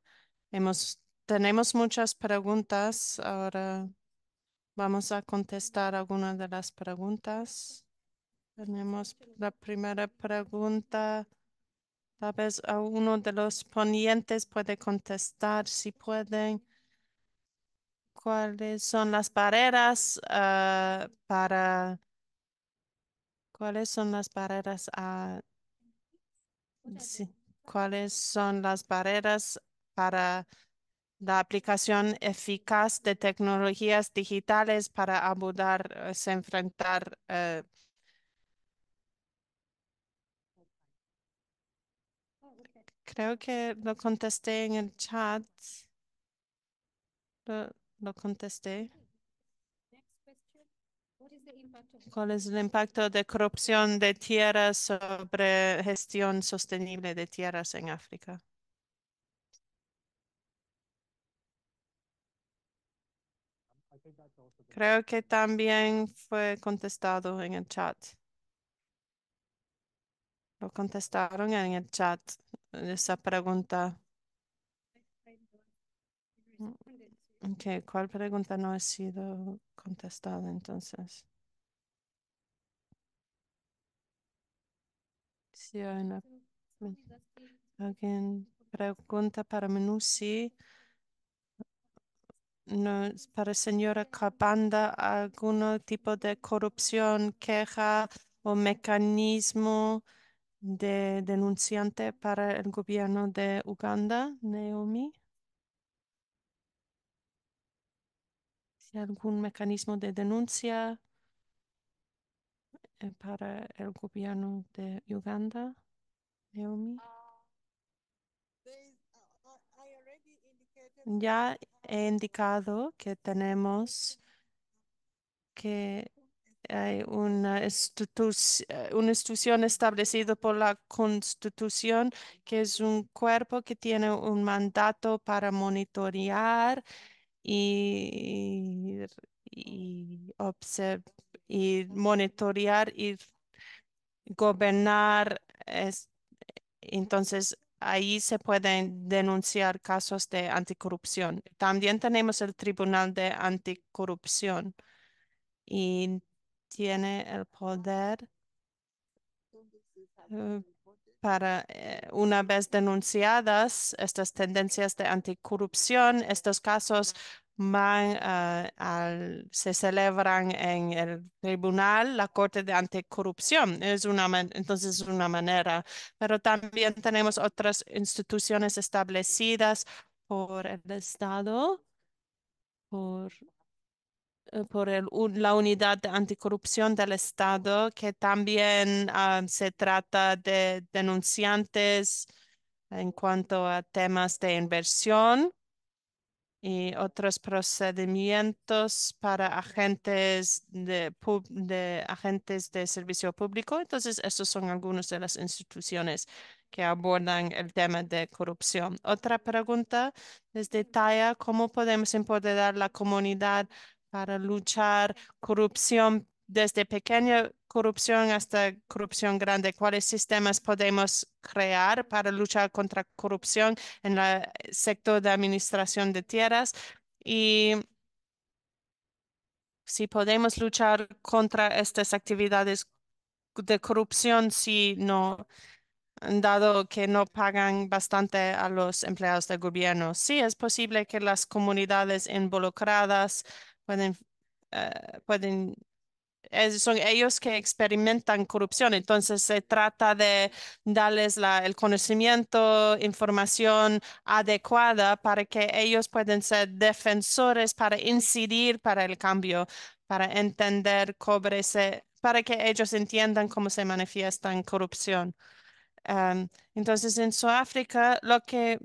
Hemos, tenemos muchas preguntas. Ahora vamos a contestar algunas de las preguntas. Tenemos la primera pregunta. Tal vez a uno de los ponientes puede contestar si pueden. ¿Cuáles son las barreras ah, para... ¿Cuáles son las barreras a... ¿Cuáles son las barreras para la aplicación eficaz de tecnologías digitales para abordar, eh, se enfrentar eh, Creo que lo contesté en el chat. Lo, contesté. ¿Cuál es el impacto de corrupción de tierras sobre gestión sostenible de tierras en África? Creo que también fue contestado en el chat. Lo contestaron en el chat esa pregunta. Okay, ¿cuál pregunta no ha sido contestada entonces? Si alguien pregunta para Menusi. No, para señora Cabanda, ¿algún tipo de corrupción, queja o mecanismo de denunciante para el gobierno de Uganda, Naomi. Si algún mecanismo de denuncia eh, para el gobierno de Uganda, Naomi. Ya he indicado que tenemos que hay una, eh, institución establecida por la Constitución, que es un cuerpo que tiene un mandato para monitorear y, y, y monitorear y gobernar. entonces, ahí se pueden denunciar casos de anticorrupción. También tenemos el Tribunal de Anticorrupción y tiene el poder eh, para, eh, una vez denunciadas estas tendencias de anticorrupción, estos casos van, eh, al, se celebran en el tribunal, la Corte de Anticorrupción. Es una, entonces es una manera, pero también tenemos otras instituciones establecidas por el Estado, por eh, por el, la unidad de anticorrupción del Estado, que también ah, se trata de denunciantes en cuanto a temas de inversión y otros procedimientos para agentes de, agentes de servicio público. Entonces, esas son algunas de las instituciones que abordan el tema de corrupción. Otra pregunta de Taya, cómo podemos empoderar la comunidad para luchar corrupción desde pequeña corrupción hasta corrupción grande. ¿Cuáles sistemas podemos crear para luchar contra corrupción en el eh, sector de administración de tierras? Y si podemos luchar contra estas actividades de corrupción, si no dado que no pagan bastante a los empleados del gobierno. Sí, es posible que las comunidades involucradas pueden, eh, son ellos que experimentan corrupción. Entonces se trata de darles la, el conocimiento, información adecuada para que ellos puedan ser defensores para incidir para el cambio, para entender cómo para que ellos entiendan cómo se manifiesta en corrupción. Em, entonces en Sudáfrica lo que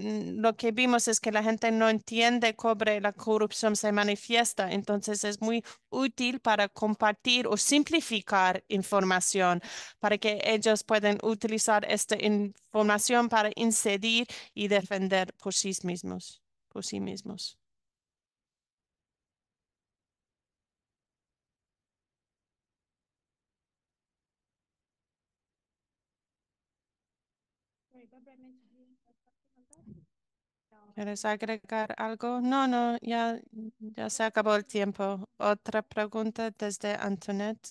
lo que vimos es que la gente no entiende cómo la corrupción se manifiesta. Entonces es muy útil para compartir o simplificar información para que ellos puedan utilizar esta información para incidir y defender por sí mismos. Por sí mismos. ¿Quieres agregar algo? No, no, ya, ya se acabó el tiempo. Otra pregunta desde Antoinette.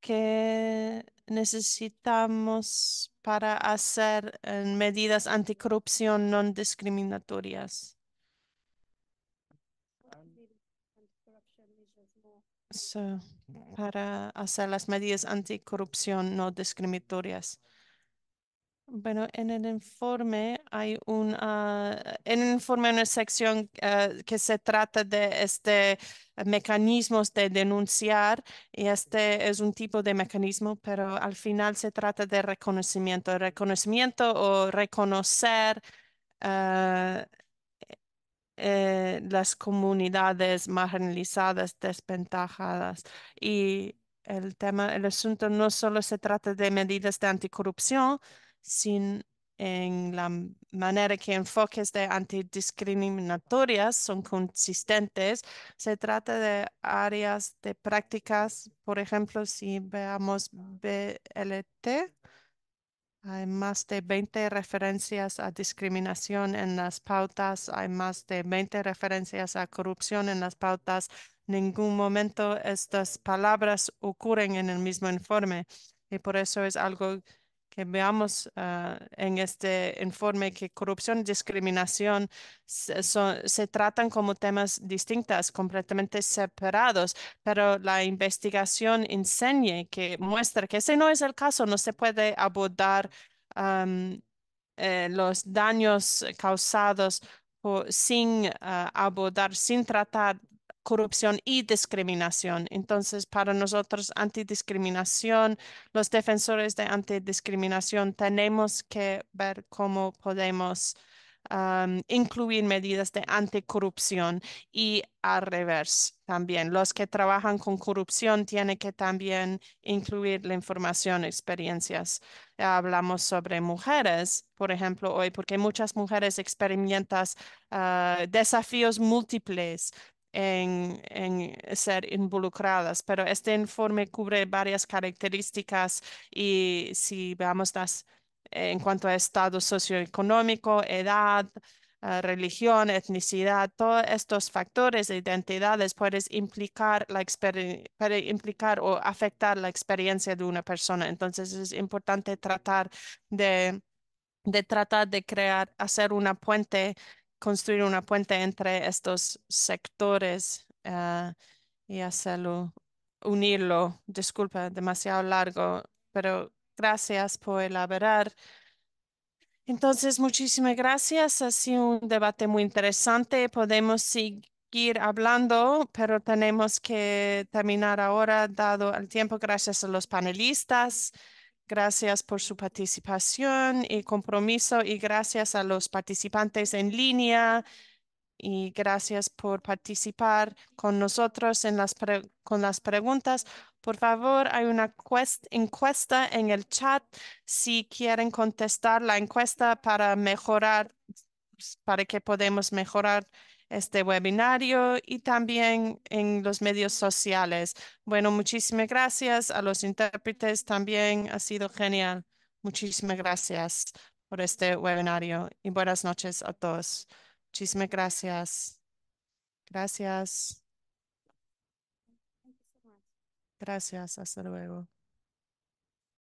¿Qué necesitamos para hacer eh, medidas anticorrupción no discriminatorias? para hacer las medidas anticorrupción no discriminatorias. Bueno, en el informe hay una, ah, en el informe una sección ah, que se trata de este mecanismos de denunciar y este es un tipo de mecanismo, pero al final se trata de reconocimiento, reconocimiento o reconocer ah, eh, las comunidades marginalizadas, desventajadas y el tema, el asunto no solo se trata de medidas de anticorrupción, sin en la manera que enfoques de antidiscriminatorias son consistentes. Se trata de áreas de prácticas, por ejemplo, si veamos BLT, hay más de 20 referencias a discriminación en las pautas, hay más de 20 referencias a corrupción en las pautas. En ningún momento estas palabras ocurren en el mismo informe y por eso es algo que veamos ah, en este informe que corrupción y discriminación se, se tratan como temas distintos, completamente separados, pero la investigación enseña que muestra que ese no es el caso, no se puede abordar eh, los daños causados sin ah, abordar, sin tratar corrupción y discriminación. Entonces, para nosotros, antidiscriminación, los defensores de antidiscriminación, tenemos que ver cómo podemos incluir medidas de anticorrupción y al revés también. Los que trabajan con corrupción tienen que también incluir la información, experiencias. Hablamos sobre mujeres, por ejemplo, hoy, porque muchas mujeres experimentan ah, desafíos múltiples en, ser involucradas, pero este informe cubre varias características y si veamos las en cuanto a estado socioeconómico, edad, eh, religión, etnicidad, todos estos factores de identidades pueden implicar, la implicar o afectar la experiencia de una persona. Entonces es importante tratar de, de tratar de crear, hacer una puente construir una puente entre estos sectores ah, y hacerlo, unirlo. Disculpa, demasiado largo, pero gracias por elaborar. Entonces, muchísimas gracias. Ha sido un debate muy interesante. Podemos seguir hablando, pero tenemos que terminar ahora, dado el tiempo. Gracias a los panelistas. Gracias por su participación y compromiso y gracias a los participantes en línea y gracias por participar con nosotros en las con las preguntas. Por favor, hay una encuesta en el chat si quieren contestar la encuesta para mejorar, para que podamos mejorar este webinario y también en los medios sociales. Bueno, muchísimas gracias a los intérpretes. También ha sido genial. Muchísimas gracias por este webinario y buenas noches a todos. Muchísimas gracias. Gracias. Gracias. Hasta luego.